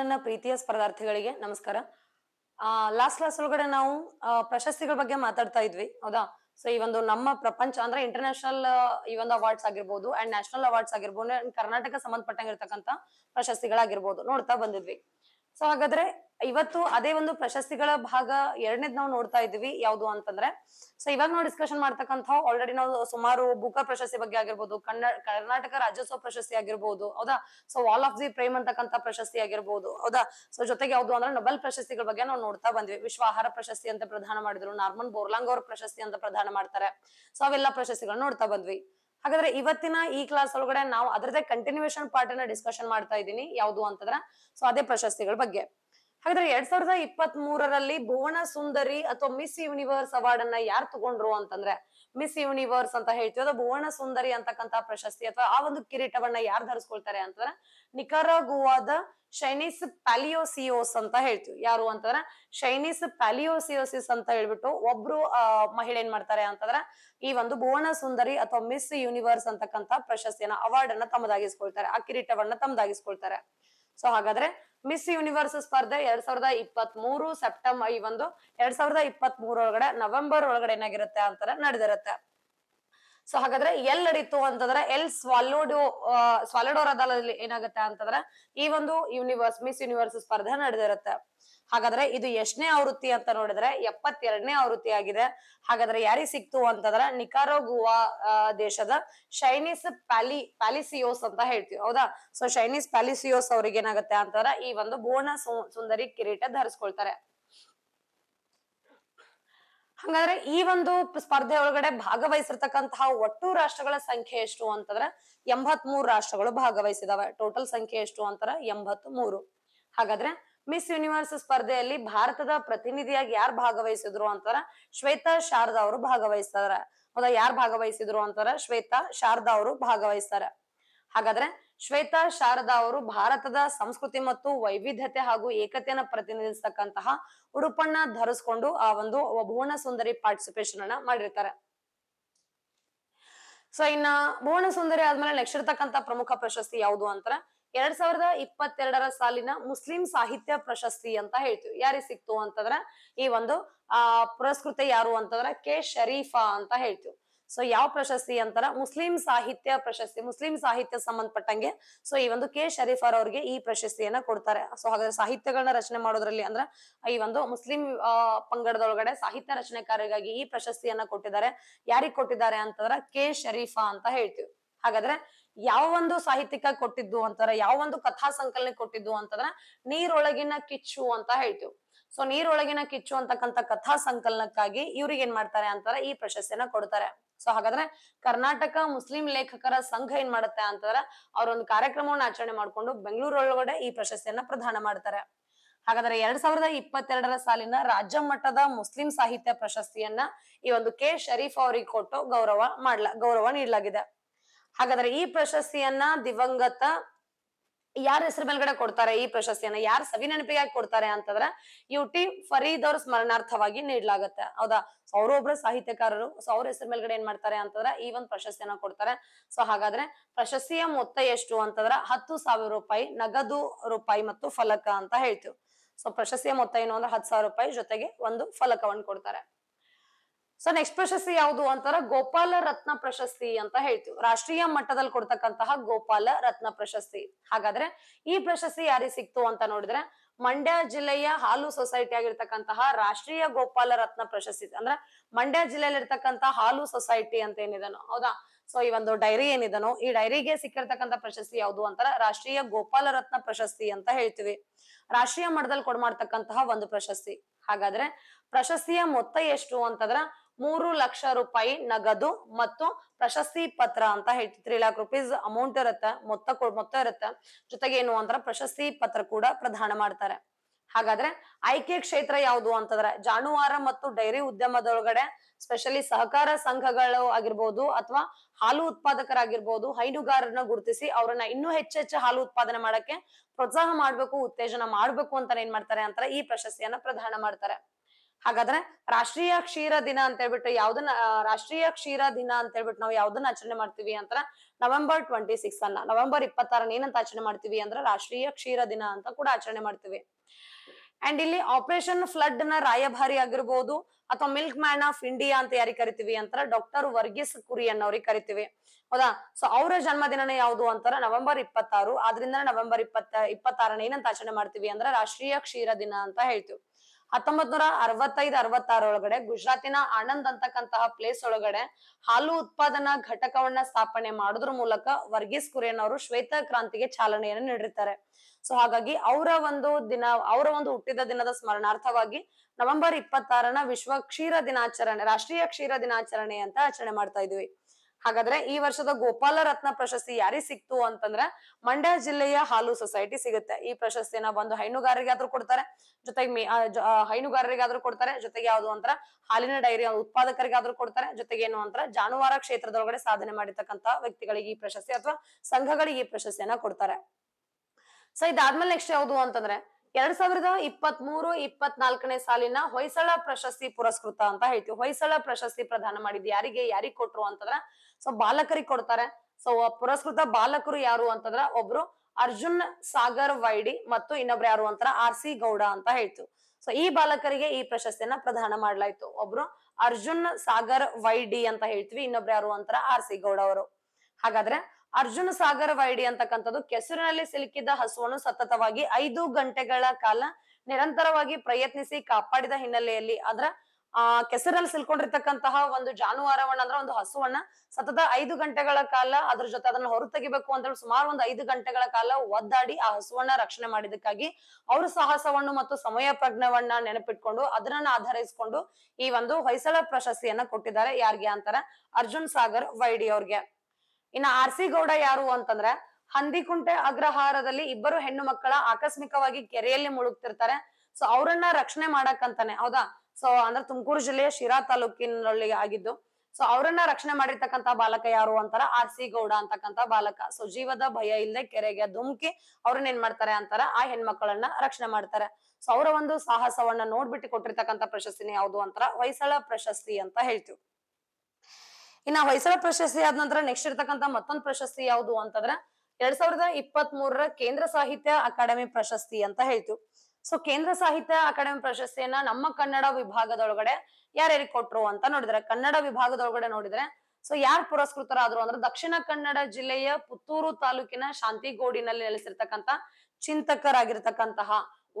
ನನ್ನ ಪ್ರೀತಿಯ ಸ್ಪರ್ಧಾರ್ಥಿಗಳಿಗೆ ನಮಸ್ಕಾರ ಆ ಲಾಸ್ಟ್ ಕ್ಲಾಸ್ ಒಳಗಡೆ ನಾವು ಪ್ರಶಸ್ತಿಗಳ ಬಗ್ಗೆ ಮಾತಾಡ್ತಾ ಇದ್ವಿ ಹೌದಾ ಸೊ ಈ ಒಂದು ನಮ್ಮ ಪ್ರಪಂಚ ಅಂದ್ರೆ ಇಂಟರ್ನ್ಯಾಷನಲ್ ಈ ಒಂದು ಅವಾರ್ಡ್ಸ್ ಆಗಿರ್ಬೋದು ಅಂಡ್ ನ್ಯಾಷನಲ್ ಅವಾರ್ಡ್ಸ್ ಆಗಿರ್ಬೋದು ಕರ್ನಾಟಕ ಇರತಕ್ಕಂತ ಪ್ರಶಸ್ತಿಗಳಾಗಿರ್ಬೋದು ನೋಡ್ತಾ ಬಂದಿದ್ವಿ ಸೊ ಹಾಗಾದ್ರೆ ಇವತ್ತು ಅದೇ ಒಂದು ಪ್ರಶಸ್ತಿಗಳ ಭಾಗ ಎರಡನೇದ್ ನಾವು ನೋಡ್ತಾ ಇದೀವಿ ಯಾವ್ದು ಅಂತಂದ್ರೆ ಸೊ ಇವಾಗ ನಾವು ಡಿಸ್ಕಷನ್ ಮಾಡ್ತಕ್ಕಂಥ ಆಲ್ರೆಡಿ ನಾವು ಸುಮಾರು ಬುಕರ್ ಪ್ರಶಸ್ತಿ ಬಗ್ಗೆ ಆಗಿರ್ಬೋದು ಕನ್ನಡ ಕರ್ನಾಟಕ ರಾಜ್ಯೋತ್ಸವ ಪ್ರಶಸ್ತಿ ಆಗಿರ್ಬೋದು ಹೌದಾ so wall of the frame ಅಂತಕ್ಕಂಥ ಪ್ರಶಸ್ತಿ ಆಗಿರ್ಬೋದು ಹೌದಾ ಸೊ ಜೊತೆಗೆ ಯಾವ್ದು ಅಂದ್ರೆ ನೊಬೆಲ್ ಪ್ರಶಸ್ತಿಗಳ ಬಗ್ಗೆ ನಾವು ನೋಡ್ತಾ ಬಂದ್ವಿ ವಿಶ್ವ ಆಹಾರ ಪ್ರಶಸ್ತಿ ಅಂತ ಪ್ರದಾನ ಮಾಡಿದ್ರು ನಾರ್ಮನ್ ಬೋರ್ಲಾಂಗ್ ಅವ್ರ ಪ್ರಶಸ್ತಿ ಅಂತ ಪ್ರದಾನ ಮಾಡ್ತಾರೆ ಸೊ ಅವೆಲ್ಲ ಪ್ರಶಸ್ತಿಗಳನ್ನ ನೋಡ್ತಾ ಬಂದ್ವಿ ಹಾಗಾದ್ರೆ ಇವತ್ತಿನ ಈ ಕ್ಲಾಸ್ ಒಳಗಡೆ ನಾವು ಅದರದೇ ಕಂಟಿನ್ಯೂಷನ್ ಪಾರ್ಟ್ ಅನ್ನ ಡಿಸ್ಕಷನ್ ಮಾಡ್ತಾ ಇದೀನಿ ಯಾವುದು ಅಂತಂದ್ರ ಸೊ ಅದೇ ಪ್ರಶಸ್ತಿಗಳ ಬಗ್ಗೆ ಹಾಗಾದ್ರೆ ಎರಡ್ ಸಾವಿರದ ಇಪ್ಪತ್ತ್ ಮೂರರಲ್ಲಿ ಭುವನ ಸುಂದರಿ ಅಥವಾ ಮಿಸ್ ಯೂನಿವರ್ಸ್ ಅವಾರ್ಡ್ ಅನ್ನ ಯಾರು ತಗೊಂಡ್ರು ಅಂತಂದ್ರೆ ಮಿಸ್ ಯೂನಿವರ್ಸ್ ಅಂತ ಹೇಳ್ತೀವಿ ಅದು ಭುವನ ಸುಂದರಿ ಅಂತಕ್ಕಂತ ಪ್ರಶಸ್ತಿ ಅಥವಾ ಆ ಒಂದು ಕಿರೀಟವನ್ನ ಯಾರು ಧರಿಸ್ಕೊಳ್ತಾರೆ ಅಂತಂದ್ರೆ ನಿಕರಗುವಾದ ಶೈನೀಸ್ ಪ್ಯಾಲಿಯೋಸಿಯೋಸ್ ಅಂತ ಹೇಳ್ತೀವಿ ಯಾರು ಅಂತಂದ್ರೆ ಶೈನೀಸ್ ಪ್ಯಾಲಿಯೋಸಿಯೋಸಿಸ್ ಅಂತ ಹೇಳ್ಬಿಟ್ಟು ಒಬ್ರು ಮಹಿಳೆ ಏನ್ ಮಾಡ್ತಾರೆ ಅಂತಂದ್ರೆ ಈ ಒಂದು ಭುವನ ಸುಂದರಿ ಅಥವಾ ಮಿಸ್ ಯೂನಿವರ್ಸ್ ಅಂತಕ್ಕಂತ ಪ್ರಶಸ್ತಿಯನ್ನ ಅವಾರ್ಡ್ ಅನ್ನ ತಮ್ಮದಾಗಿಸ್ಕೊಳ್ತಾರೆ ಆ ಕಿರೀಟವನ್ನ ತಮ್ಮದಾಗಿಸ್ಕೊಳ್ತಾರೆ ಸೊ ಹಾಗಾದ್ರೆ ಮಿಸ್ ಯೂನಿವರ್ಸ್ ಸ್ಪರ್ಧೆ ಎರಡ್ ಸಾವಿರದ ಇಪ್ಪತ್ತ್ ಮೂರು ಸೆಪ್ಟೆಂಬರ್ ಈ ಒಂದು ಎರಡ್ ಸಾವಿರದ ಇಪ್ಪತ್ತ್ ಮೂರೊಳಗಡೆ ನವೆಂಬರ್ ಒಳಗಡೆ ಏನಾಗಿರುತ್ತೆ ಅಂತಾರೆ ನಡೆದಿರುತ್ತೆ ಸೊ ಹಾಗಾದ್ರೆ ಎಲ್ ನಡೀತು ಅಂತಂದ್ರೆ ಎಲ್ ಸ್ವಾಲೋಡೋ ಅದಲ್ಲಿ ಏನಾಗುತ್ತೆ ಅಂತಂದ್ರೆ ಈ ಒಂದು ಯೂನಿವರ್ಸ್ ಮಿಸ್ ಯೂನಿವರ್ಸ್ ಸ್ಪರ್ಧೆ ನಡೆದಿರುತ್ತೆ ಹಾಗಾದ್ರೆ ಇದು ಎಷ್ಟನೇ ಆವೃತ್ತಿ ಅಂತ ನೋಡಿದ್ರೆ ಎಪ್ಪತ್ತೆರಡನೇ ಆವೃತ್ತಿ ಆಗಿದೆ ಹಾಗಾದ್ರೆ ಯಾರಿಗೆ ಸಿಕ್ತು ಅಂತಂದ್ರೆ ನಿಕಾರೋಗುವಾ ದೇಶದ ಶೈನೀಸ್ ಪ್ಯಾಲಿ ಪ್ಯಾಲಿಸಿಯೋಸ್ ಅಂತ ಹೇಳ್ತೀವಿ ಹೌದಾ ಸೊ ಶೈನೀಸ್ ಪ್ಯಾಲಿಸಿಯೋಸ್ ಅವ್ರಿಗೆ ಏನಾಗುತ್ತೆ ಅಂತಂದ್ರೆ ಈ ಒಂದು ಬೋನ ಸುಂದರಿ ಕಿರೀಟ ಧರಿಸ್ಕೊಳ್ತಾರೆ ಹಂಗಾದ್ರೆ ಈ ಒಂದು ಸ್ಪರ್ಧೆ ಒಳಗಡೆ ಭಾಗವಹಿಸಿರ್ತಕ್ಕಂತಹ ಒಟ್ಟು ರಾಷ್ಟ್ರಗಳ ಸಂಖ್ಯೆ ಎಷ್ಟು ಅಂತಂದ್ರೆ ಎಂಬತ್ ಮೂರು ರಾಷ್ಟ್ರಗಳು ಭಾಗವಹಿಸಿದವೆ ಟೋಟಲ್ ಸಂಖ್ಯೆ ಎಷ್ಟು ಅಂತಾರ ಎಂಬತ್ ಮೂರು ಹಾಗಾದ್ರೆ ಮಿಸ್ ಯೂನಿವರ್ಸ್ ಸ್ಪರ್ಧೆಯಲ್ಲಿ ಭಾರತದ ಪ್ರತಿನಿಧಿಯಾಗಿ ಯಾರು ಭಾಗವಹಿಸಿದ್ರು ಅಂತಾರ ಶ್ವೇತಾ ಶಾರದಾ ಅವರು ಭಾಗವಹಿಸ್ತಾರ ಹೌದಾ ಯಾರು ಭಾಗವಹಿಸಿದ್ರು ಅಂತಾರ ಶ್ವೇತಾ ಶಾರದಾ ಅವರು ಭಾಗವಹಿಸ್ತಾರ ಹಾಗಾದ್ರೆ ಶ್ವೇತಾ ಶಾರದಾ ಅವರು ಭಾರತದ ಸಂಸ್ಕೃತಿ ಮತ್ತು ವೈವಿಧ್ಯತೆ ಹಾಗೂ ಏಕತೆಯನ್ನ ಪ್ರತಿನಿಧಿಸತಕ್ಕಂತಹ ಉಡುಪಣ್ಣ ಧರಿಸ್ಕೊಂಡು ಆ ಒಂದು ಭುವನ ಸುಂದರಿ ಪಾರ್ಟಿಸಿಪೇಷನ್ ಅನ್ನ ಮಾಡಿರ್ತಾರೆ ಸೊ ಇನ್ನ ಭುವನ ಸುಂದರಿ ಆದ್ಮೇಲೆ ನೆಕ್ಸ್ಟ್ ಇರ್ತಕ್ಕಂತ ಪ್ರಮುಖ ಪ್ರಶಸ್ತಿ ಯಾವುದು ಅಂತಾರೆ ಎರಡ್ ಸಾವಿರದ ಇಪ್ಪತ್ತೆರಡರ ಸಾಲಿನ ಮುಸ್ಲಿಂ ಸಾಹಿತ್ಯ ಪ್ರಶಸ್ತಿ ಅಂತ ಹೇಳ್ತೀವಿ ಯಾರಿಗೆ ಸಿಕ್ತು ಅಂತಂದ್ರೆ ಈ ಒಂದು ಆ ಪುರಸ್ಕೃತ ಯಾರು ಅಂತಂದ್ರೆ ಕೆ ಶರೀಫಾ ಅಂತ ಹೇಳ್ತೀವಿ ಸೊ ಯಾವ ಪ್ರಶಸ್ತಿ ಅಂತಾರ ಮುಸ್ಲಿಂ ಸಾಹಿತ್ಯ ಪ್ರಶಸ್ತಿ ಮುಸ್ಲಿಂ ಸಾಹಿತ್ಯ ಸಂಬಂಧಪಟ್ಟಂಗೆ ಸೊ ಈ ಒಂದು ಕೆ ಶರೀಫರ್ ಅವ್ರಿಗೆ ಈ ಪ್ರಶಸ್ತಿಯನ್ನ ಕೊಡ್ತಾರೆ ಸೊ ಹಾಗಾದ್ರೆ ಸಾಹಿತ್ಯಗಳನ್ನ ರಚನೆ ಮಾಡೋದ್ರಲ್ಲಿ ಅಂದ್ರ ಈ ಒಂದು ಮುಸ್ಲಿಂ ಪಂಗಡದೊಳಗಡೆ ಸಾಹಿತ್ಯ ರಚನೆಕಾರರಿಗಾಗಿ ಈ ಪ್ರಶಸ್ತಿಯನ್ನ ಕೊಟ್ಟಿದ್ದಾರೆ ಯಾರಿಗ್ ಕೊಟ್ಟಿದ್ದಾರೆ ಅಂತಂದ್ರ ಕೆ ಶರೀಫಾ ಅಂತ ಹೇಳ್ತೀವಿ ಹಾಗಾದ್ರೆ ಯಾವ ಒಂದು ಸಾಹಿತ್ಯಿಕ ಕೊಟ್ಟಿದ್ದು ಅಂತಾರ ಯಾವ ಒಂದು ಕಥಾ ಸಂಕಲನ ಕೊಟ್ಟಿದ್ದು ಅಂತಂದ್ರ ನೀರೊಳಗಿನ ಕಿಚ್ಚು ಅಂತ ಹೇಳ್ತೀವಿ ಸೊ ನೀರೊಳಗಿನ ಕಿಚ್ಚು ಅಂತಕ್ಕಂಥ ಕಥಾ ಸಂಕಲನಕ್ಕಾಗಿ ಇವ್ರಿಗೆ ಏನ್ ಮಾಡ್ತಾರೆ ಅಂತಾರೆ ಈ ಪ್ರಶಸ್ತಿಯನ್ನ ಕೊಡ್ತಾರೆ ಸೊ ಹಾಗಾದ್ರೆ ಕರ್ನಾಟಕ ಮುಸ್ಲಿಂ ಲೇಖಕರ ಸಂಘ ಏನ್ ಮಾಡುತ್ತೆ ಅಂತಂದ್ರೆ ಅವ್ರೊಂದು ಕಾರ್ಯಕ್ರಮವನ್ನು ಆಚರಣೆ ಮಾಡ್ಕೊಂಡು ಬೆಂಗಳೂರೊಳಗಡೆ ಈ ಪ್ರಶಸ್ತಿಯನ್ನ ಪ್ರದಾನ ಮಾಡ್ತಾರೆ ಹಾಗಾದ್ರೆ ಎರಡ್ ಸಾವಿರದ ಇಪ್ಪತ್ತೆರಡರ ಸಾಲಿನ ರಾಜ್ಯ ಮಟ್ಟದ ಮುಸ್ಲಿಂ ಸಾಹಿತ್ಯ ಪ್ರಶಸ್ತಿಯನ್ನ ಈ ಒಂದು ಕೆ ಶರೀಫ್ ಅವರಿಗೆ ಕೊಟ್ಟು ಗೌರವ ಮಾಡ್ಲಾ ಗೌರವ ನೀಡಲಾಗಿದೆ ಹಾಗಾದ್ರೆ ಈ ಪ್ರಶಸ್ತಿಯನ್ನ ದಿವಂಗತ ಯಾರ ಹೆಸರು ಮೇಲ್ಗಡೆ ಕೊಡ್ತಾರೆ ಈ ಪ್ರಶಸ್ತಿಯನ್ನ ಯಾರು ಸವಿ ಕೊಡ್ತಾರೆ ಅಂತಂದ್ರೆ ಯು ಟಿ ಫರೀದ್ ಅವ್ರ ಸ್ಮರಣಾರ್ಥವಾಗಿ ನೀಡಲಾಗುತ್ತೆ ಹೌದಾ ಸೊ ಒಬ್ರು ಸಾಹಿತ್ಯಕಾರರು ಸೊ ಅವ್ರ ಹೆಸರು ಮೇಲ್ಗಡೆ ಏನ್ ಮಾಡ್ತಾರೆ ಅಂತಂದ್ರೆ ಈ ಒಂದು ಪ್ರಶಸ್ತಿಯನ್ನ ಕೊಡ್ತಾರೆ ಸೊ ಹಾಗಾದ್ರೆ ಪ್ರಶಸ್ತಿಯ ಮೊತ್ತ ಎಷ್ಟು ಅಂತಂದ್ರೆ ಹತ್ತು ಸಾವಿರ ರೂಪಾಯಿ ನಗದು ರೂಪಾಯಿ ಮತ್ತು ಫಲಕ ಅಂತ ಹೇಳ್ತೀವಿ ಸೊ ಪ್ರಶಸ್ತಿಯ ಮೊತ್ತ ಏನು ಅಂದ್ರೆ ಹತ್ತು ಸಾವಿರ ರೂಪಾಯಿ ಜೊತೆಗೆ ಒಂದು ಫಲಕವನ್ನು ಕೊಡ್ತಾರೆ ಸೊ ನೆಕ್ಸ್ಟ್ ಪ್ರಶಸ್ತಿ ಯಾವುದು ಅಂತಾರ ಗೋಪಾಲ ರತ್ನ ಪ್ರಶಸ್ತಿ ಅಂತ ಹೇಳ್ತೀವಿ ರಾಷ್ಟ್ರೀಯ ಮಟ್ಟದಲ್ಲಿ ಕೊಡ್ತಕ್ಕಂತಹ ಗೋಪಾಲ ರತ್ನ ಪ್ರಶಸ್ತಿ ಹಾಗಾದ್ರೆ ಈ ಪ್ರಶಸ್ತಿ ಯಾರಿಗೆ ಸಿಕ್ತು ಅಂತ ನೋಡಿದ್ರೆ ಮಂಡ್ಯ ಜಿಲ್ಲೆಯ ಹಾಲು ಸೊಸೈಟಿ ಆಗಿರ್ತಕ್ಕಂತಹ ರಾಷ್ಟ್ರೀಯ ಗೋಪಾಲ ರತ್ನ ಪ್ರಶಸ್ತಿ ಅಂದ್ರೆ ಮಂಡ್ಯ ಜಿಲ್ಲೆಯಲ್ಲಿ ಇರ್ತಕ್ಕಂತಹ ಹಾಲು ಸೊಸೈಟಿ ಅಂತ ಏನಿದನೋ ಹೌದಾ ಸೊ ಈ ಒಂದು ಡೈರಿ ಏನಿದನೋ ಈ ಡೈರಿಗೆ ಸಿಕ್ಕಿರ್ತಕ್ಕಂಥ ಪ್ರಶಸ್ತಿ ಯಾವುದು ಅಂತಾರ ರಾಷ್ಟ್ರೀಯ ಗೋಪಾಲ ರತ್ನ ಪ್ರಶಸ್ತಿ ಅಂತ ಹೇಳ್ತೀವಿ ರಾಷ್ಟ್ರೀಯ ಮಟ್ಟದಲ್ಲಿ ಕೊಡ್ಮಾಡ್ತಕ್ಕಂತಹ ಒಂದು ಪ್ರಶಸ್ತಿ ಹಾಗಾದ್ರೆ ಪ್ರಶಸ್ತಿಯ ಮೊತ್ತ ಎಷ್ಟು ಅಂತಂದ್ರ ಮೂರು ಲಕ್ಷ ರೂಪಾಯಿ ನಗದು ಮತ್ತು ಪ್ರಶಸ್ತಿ ಪತ್ರ ಅಂತ ಹೇಳ್ತಿ ತ್ರೀ ಲಾಕ್ ರುಪೀಸ್ ಅಮೌಂಟ್ ಇರುತ್ತೆ ಮೊತ್ತ ಮೊತ್ತ ಇರುತ್ತೆ ಜೊತೆಗೆ ಏನು ಅಂತಾರ ಪ್ರಶಸ್ತಿ ಪತ್ರ ಕೂಡ ಪ್ರದಾನ ಮಾಡ್ತಾರೆ ಹಾಗಾದ್ರೆ ಆಯ್ಕೆ ಕ್ಷೇತ್ರ ಯಾವುದು ಅಂತಂದ್ರೆ ಜಾನುವಾರ ಮತ್ತು ಡೈರಿ ಉದ್ಯಮದೊಳಗಡೆ ಸ್ಪೆಷಲಿ ಸಹಕಾರ ಸಂಘಗಳು ಆಗಿರ್ಬೋದು ಅಥವಾ ಹಾಲು ಉತ್ಪಾದಕರಾಗಿರ್ಬೋದು ಹೈನುಗಾರರನ್ನ ಗುರುತಿಸಿ ಅವರನ್ನ ಇನ್ನೂ ಹೆಚ್ಚೆಚ್ಚು ಹಾಲು ಉತ್ಪಾದನೆ ಮಾಡಕ್ಕೆ ಪ್ರೋತ್ಸಾಹ ಮಾಡ್ಬೇಕು ಉತ್ತೇಜನ ಮಾಡ್ಬೇಕು ಅಂತ ಏನ್ ಮಾಡ್ತಾರೆ ಅಂತಾರೆ ಈ ಪ್ರಶಸ್ತಿಯನ್ನ ಪ್ರದಾನ ಮಾಡ್ತಾರೆ ಹಾಗಾದ್ರೆ ರಾಷ್ಟ್ರೀಯ ಕ್ಷೀರ ದಿನ ಅಂತ ಹೇಳ್ಬಿಟ್ಟು ಯಾವ್ದನ್ನ ರಾಷ್ಟ್ರೀಯ ಕ್ಷೀರ ದಿನ ಅಂತ ಹೇಳ್ಬಿಟ್ಟು ನಾವು ಯಾವ್ದನ್ನ ಆಚರಣೆ ಮಾಡ್ತೀವಿ ಅಂತ ನವೆಂಬರ್ ಟ್ವೆಂಟಿ ಸಿಕ್ಸ್ ಅನ್ನ ನವೆಂಬರ್ ಇಪ್ಪತ್ತಾರನ್ನ ಏನಂತ ಆಚರಣೆ ಮಾಡ್ತೀವಿ ಅಂದ್ರೆ ರಾಷ್ಟ್ರೀಯ ಕ್ಷೀರ ದಿನ ಅಂತ ಕೂಡ ಆಚರಣೆ ಮಾಡ್ತೀವಿ ಅಂಡ್ ಇಲ್ಲಿ ಆಪರೇಷನ್ ಫ್ಲಡ್ ನ ರಾಯಭಾರಿ ಆಗಿರ್ಬೋದು ಅಥವಾ ಮಿಲ್ಕ್ ಮ್ಯಾನ್ ಆಫ್ ಇಂಡಿಯಾ ಅಂತ ಯಾರಿಗೆ ಕರಿತೀವಿ ಅಂತ ಡಾಕ್ಟರ್ ವರ್ಗೀಸ್ ಕುರಿಯನ್ ಅವ್ರಿಗೆ ಕರಿತೀವಿ ಹೌದಾ ಸೊ ಅವರ ಜನ್ಮದಿನನೇ ಯಾವುದು ಅಂತಾರ ನವೆಂಬರ್ ಇಪ್ಪತ್ತಾರು ಆದ್ರಿಂದ ನವೆಂಬರ್ ಇಪ್ಪತ್ತ ಇಪ್ಪತ್ತಾರನ ಏನಂತ ಆಚರಣೆ ಮಾಡ್ತೀವಿ ಅಂದ್ರೆ ರಾಷ್ಟ್ರೀಯ ಕ್ಷೀರ ದಿನ ಅಂತ ಹೇಳ್ತೀವಿ ಹತ್ತೊಂಬತ್ ನೂರ ಅರವತ್ತೈದು ಅರವತ್ತಾರೊಳಗಡೆ ಗುಜರಾತಿನ ಆನಂದ್ ಅಂತಕ್ಕಂತಹ ಪ್ಲೇಸ್ ಒಳಗಡೆ ಹಾಲು ಉತ್ಪಾದನಾ ಘಟಕವನ್ನ ಸ್ಥಾಪನೆ ಮಾಡೋದ್ರ ಮೂಲಕ ವರ್ಗೀಸ್ ಕುರಿಯನ್ ಅವರು ಶ್ವೇತ ಕ್ರಾಂತಿಗೆ ಚಾಲನೆಯನ್ನು ನೀಡಿರ್ತಾರೆ ಸೊ ಹಾಗಾಗಿ ಅವರ ಒಂದು ದಿನ ಅವರ ಒಂದು ಹುಟ್ಟಿದ ದಿನದ ಸ್ಮರಣಾರ್ಥವಾಗಿ ನವೆಂಬರ್ ಇಪ್ಪತ್ತಾರನ ವಿಶ್ವ ಕ್ಷೀರ ದಿನಾಚರಣೆ ರಾಷ್ಟ್ರೀಯ ಕ್ಷೀರ ದಿನಾಚರಣೆ ಅಂತ ಆಚರಣೆ ಮಾಡ್ತಾ ಇದ್ವಿ ಹಾಗಾದ್ರೆ ಈ ವರ್ಷದ ಗೋಪಾಲ ರತ್ನ ಪ್ರಶಸ್ತಿ ಯಾರಿಗೆ ಸಿಕ್ತು ಅಂತಂದ್ರೆ ಮಂಡ್ಯ ಜಿಲ್ಲೆಯ ಹಾಲು ಸೊಸೈಟಿ ಸಿಗುತ್ತೆ ಈ ಪ್ರಶಸ್ತಿನ ಬಂದು ಹೈನುಗಾರರಿಗೆ ಆದ್ರೂ ಕೊಡ್ತಾರೆ ಜೊತೆಗೆ ಹೈನುಗಾರರಿಗೆ ಆದ್ರೂ ಕೊಡ್ತಾರೆ ಜೊತೆಗೆ ಯಾವುದು ಅಂತರ ಹಾಲಿನ ಡೈರಿ ಉತ್ಪಾದಕರಿಗಾದ್ರೂ ಕೊಡ್ತಾರೆ ಜೊತೆಗೆ ಏನು ಅಂತರ ಜಾನುವಾರ ಕ್ಷೇತ್ರದೊಳಗಡೆ ಸಾಧನೆ ಮಾಡಿರ್ತಕ್ಕಂತ ವ್ಯಕ್ತಿಗಳಿಗೆ ಈ ಪ್ರಶಸ್ತಿ ಅಥವಾ ಸಂಘಗಳಿಗೆ ಈ ಪ್ರಶಸ್ತಿಯನ್ನ ಕೊಡ್ತಾರೆ ಸೊ ಇದಾದ್ಮೇಲೆ ನೆಕ್ಸ್ಟ್ ಯಾವುದು ಅಂತಂದ್ರೆ ಎರಡ್ ಸಾವಿರದ ಇಪ್ಪತ್ತ್ ಮೂರು ಇಪ್ಪತ್ನಾಲ್ಕನೇ ಸಾಲಿನ ಹೊಯ್ಸಳ ಪ್ರಶಸ್ತಿ ಪುರಸ್ಕೃತ ಅಂತ ಹೇಳ್ತೀವಿ ಹೊಯ್ಸಳ ಪ್ರಶಸ್ತಿ ಪ್ರದಾನ ಮಾಡಿದ್ ಯಾರಿಗೆ ಯಾರಿಗೆ ಕೊಟ್ರು ಅಂತಂದ್ರ ಸೊ ಬಾಲಕರಿಗೆ ಕೊಡ್ತಾರೆ ಸೊ ಪುರಸ್ಕೃತ ಬಾಲಕರು ಯಾರು ಅಂತಂದ್ರ ಒಬ್ರು ಅರ್ಜುನ್ ಸಾಗರ್ ವೈಡಿ ಮತ್ತು ಇನ್ನೊಬ್ರು ಯಾರು ಅಂತಾರ ಆರ್ ಸಿ ಗೌಡ ಅಂತ ಹೇಳ್ತು ಸೊ ಈ ಬಾಲಕರಿಗೆ ಈ ಪ್ರಶಸ್ತಿಯನ್ನ ಪ್ರದಾನ ಮಾಡ್ಲಾಯ್ತು ಒಬ್ರು ಅರ್ಜುನ್ ಸಾಗರ್ ವೈಡಿ ಅಂತ ಹೇಳ್ತೀವಿ ಇನ್ನೊಬ್ರು ಯಾರು ಅಂತಾರ ಆರ್ ಸಿ ಗೌಡ ಅವರು ಹಾಗಾದ್ರೆ ಅರ್ಜುನ ಸಾಗರ ವೈಡಿ ಅಂತಕ್ಕಂಥದ್ದು ಕೆಸರಿನಲ್ಲಿ ಸಿಲುಕಿದ್ದ ಹಸುವನ್ನು ಸತತವಾಗಿ ಐದು ಗಂಟೆಗಳ ಕಾಲ ನಿರಂತರವಾಗಿ ಪ್ರಯತ್ನಿಸಿ ಕಾಪಾಡಿದ ಹಿನ್ನೆಲೆಯಲ್ಲಿ ಅದರ ಆ ಕೆಸರಲ್ಲಿ ಸಿಲ್ಕೊಂಡಿರ್ತಕ್ಕಂತಹ ಒಂದು ಜಾನುವಾರವನ್ನ ಅಂದ್ರೆ ಒಂದು ಹಸುವನ್ನ ಸತತ ಐದು ಗಂಟೆಗಳ ಕಾಲ ಅದ್ರ ಜೊತೆ ಅದನ್ನ ಹೊರ ಅಂತ ಹೇಳಿ ಸುಮಾರು ಒಂದು ಐದು ಗಂಟೆಗಳ ಕಾಲ ಒದ್ದಾಡಿ ಆ ಹಸುವನ್ನ ರಕ್ಷಣೆ ಮಾಡಿದಕ್ಕಾಗಿ ಅವ್ರ ಸಾಹಸವನ್ನು ಮತ್ತು ಸಮಯ ಪ್ರಜ್ಞವನ್ನ ನೆನಪಿಟ್ಕೊಂಡು ಅದನ್ನ ಆಧರಿಸಿಕೊಂಡು ಈ ಒಂದು ಹೊಯ್ಸಳ ಪ್ರಶಸ್ತಿಯನ್ನ ಕೊಟ್ಟಿದ್ದಾರೆ ಯಾರಿಗೆ ಅಂತಾರ ಅರ್ಜುನ್ ಸಾಗರ್ ವೈಡಿ ಅವ್ರಿಗೆ ಇನ್ನ ಆರ್ ಸಿ ಗೌಡ ಯಾರು ಅಂತಂದ್ರೆ ಹಂದಿಕುಂಟೆ ಅಗ್ರಹಾರದಲ್ಲಿ ಇಬ್ಬರು ಹೆಣ್ಣು ಮಕ್ಕಳ ಆಕಸ್ಮಿಕವಾಗಿ ಕೆರೆಯಲ್ಲಿ ಮುಳುಗ್ತಿರ್ತಾರೆ ಸೊ ಅವರನ್ನ ರಕ್ಷಣೆ ಮಾಡಕ್ಕಂತಾನೆ ಹೌದಾ ಸೊ ಅಂದ್ರೆ ತುಮಕೂರು ಜಿಲ್ಲೆಯ ಶಿರಾ ತಾಲೂಕಿನಲ್ಲಿ ಆಗಿದ್ದು ಸೊ ಅವರನ್ನ ರಕ್ಷಣೆ ಮಾಡಿರ್ತಕ್ಕಂತ ಬಾಲಕ ಯಾರು ಅಂತಾರ ಆರ್ ಸಿ ಗೌಡ ಅಂತಕ್ಕಂತ ಬಾಲಕ ಸೊ ಜೀವದ ಭಯ ಇಲ್ಲದೆ ಕೆರೆಗೆ ಧುಮುಕಿ ಅವ್ರನ್ನ ಏನ್ ಮಾಡ್ತಾರೆ ಅಂತಾರ ಆ ಹೆಣ್ಮಕ್ಳನ್ನ ರಕ್ಷಣೆ ಮಾಡ್ತಾರೆ ಸೊ ಅವರ ಒಂದು ಸಾಹಸವನ್ನ ನೋಡ್ಬಿಟ್ಟು ಕೊಟ್ಟಿರ್ತಕ್ಕಂಥ ಪ್ರಶಸ್ತಿನ ಯಾವುದು ಅಂತಾರ ಹೊಯ್ಸಳ ಪ್ರಶಸ್ತಿ ಅಂತ ಹೇಳ್ತೀವಿ ಇನ್ನ ಹೊಯ್ಸಳ ಪ್ರಶಸ್ತಿ ಆದ ನಂತರ ನೆಕ್ಸ್ಟ್ ಇರ್ತಕ್ಕಂತ ಮತ್ತೊಂದು ಪ್ರಶಸ್ತಿ ಯಾವುದು ಅಂತಂದ್ರೆ ಎರಡ್ ಸಾವಿರದ ಇಪ್ಪತ್ತ್ ಮೂರರ ಕೇಂದ್ರ ಸಾಹಿತ್ಯ ಅಕಾಡೆಮಿ ಪ್ರಶಸ್ತಿ ಅಂತ ಹೇಳ್ತು ಸೊ ಕೇಂದ್ರ ಸಾಹಿತ್ಯ ಅಕಾಡೆಮಿ ಪ್ರಶಸ್ತಿಯನ್ನ ನಮ್ಮ ಕನ್ನಡ ವಿಭಾಗದೊಳಗಡೆ ಯಾರ್ಯಾರಿಗೆ ಕೊಟ್ರು ಅಂತ ನೋಡಿದ್ರೆ ಕನ್ನಡ ವಿಭಾಗದೊಳಗಡೆ ನೋಡಿದ್ರೆ ಸೊ ಯಾರ್ ಪುರಸ್ಕೃತರಾದ್ರು ಅಂದ್ರೆ ದಕ್ಷಿಣ ಕನ್ನಡ ಜಿಲ್ಲೆಯ ಪುತ್ತೂರು ತಾಲೂಕಿನ ಶಾಂತಿಗೋಡಿನಲ್ಲಿ ನೆಲೆಸಿರ್ತಕ್ಕಂತ ಚಿಂತಕರಾಗಿರ್ತಕ್ಕಂತಹ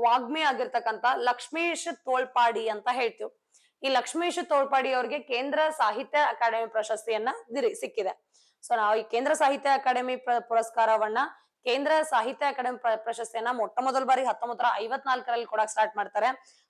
ವಾಗ್ಮಿ ಆಗಿರ್ತಕ್ಕಂತ ಲಕ್ಷ್ಮೀಶ್ ತೋಳ್ಪಾಡಿ ಅಂತ ಹೇಳ್ತೀವಿ ಈ ಲಕ್ಷ್ಮೇಶ ತೋಳ್ಪಾಡಿ ಅವ್ರಿಗೆ ಕೇಂದ್ರ ಸಾಹಿತ್ಯ ಅಕಾಡೆಮಿ ಪ್ರಶಸ್ತಿಯನ್ನ ಸಿಕ್ಕಿದೆ ಸೊ ನಾವು ಈ ಕೇಂದ್ರ ಸಾಹಿತ್ಯ ಅಕಾಡೆಮಿ ಪುರಸ್ಕಾರವನ್ನ ಕೇಂದ್ರ ಸಾಹಿತ್ಯ ಅಕಾಡೆಮಿ ಪ್ರಶಸ್ತಿಯನ್ನ ಮೊಟ್ಟ ಮೊದಲ ಬಾರಿ ಹತ್ತೊಂಬತ್ತರ ಐವತ್ನಾಲ್ಕರಲ್ಲಿ ಕೊಡಕ್ ಸ್ಟಾರ್ಟ್ ಮಾಡ್ತಾರೆ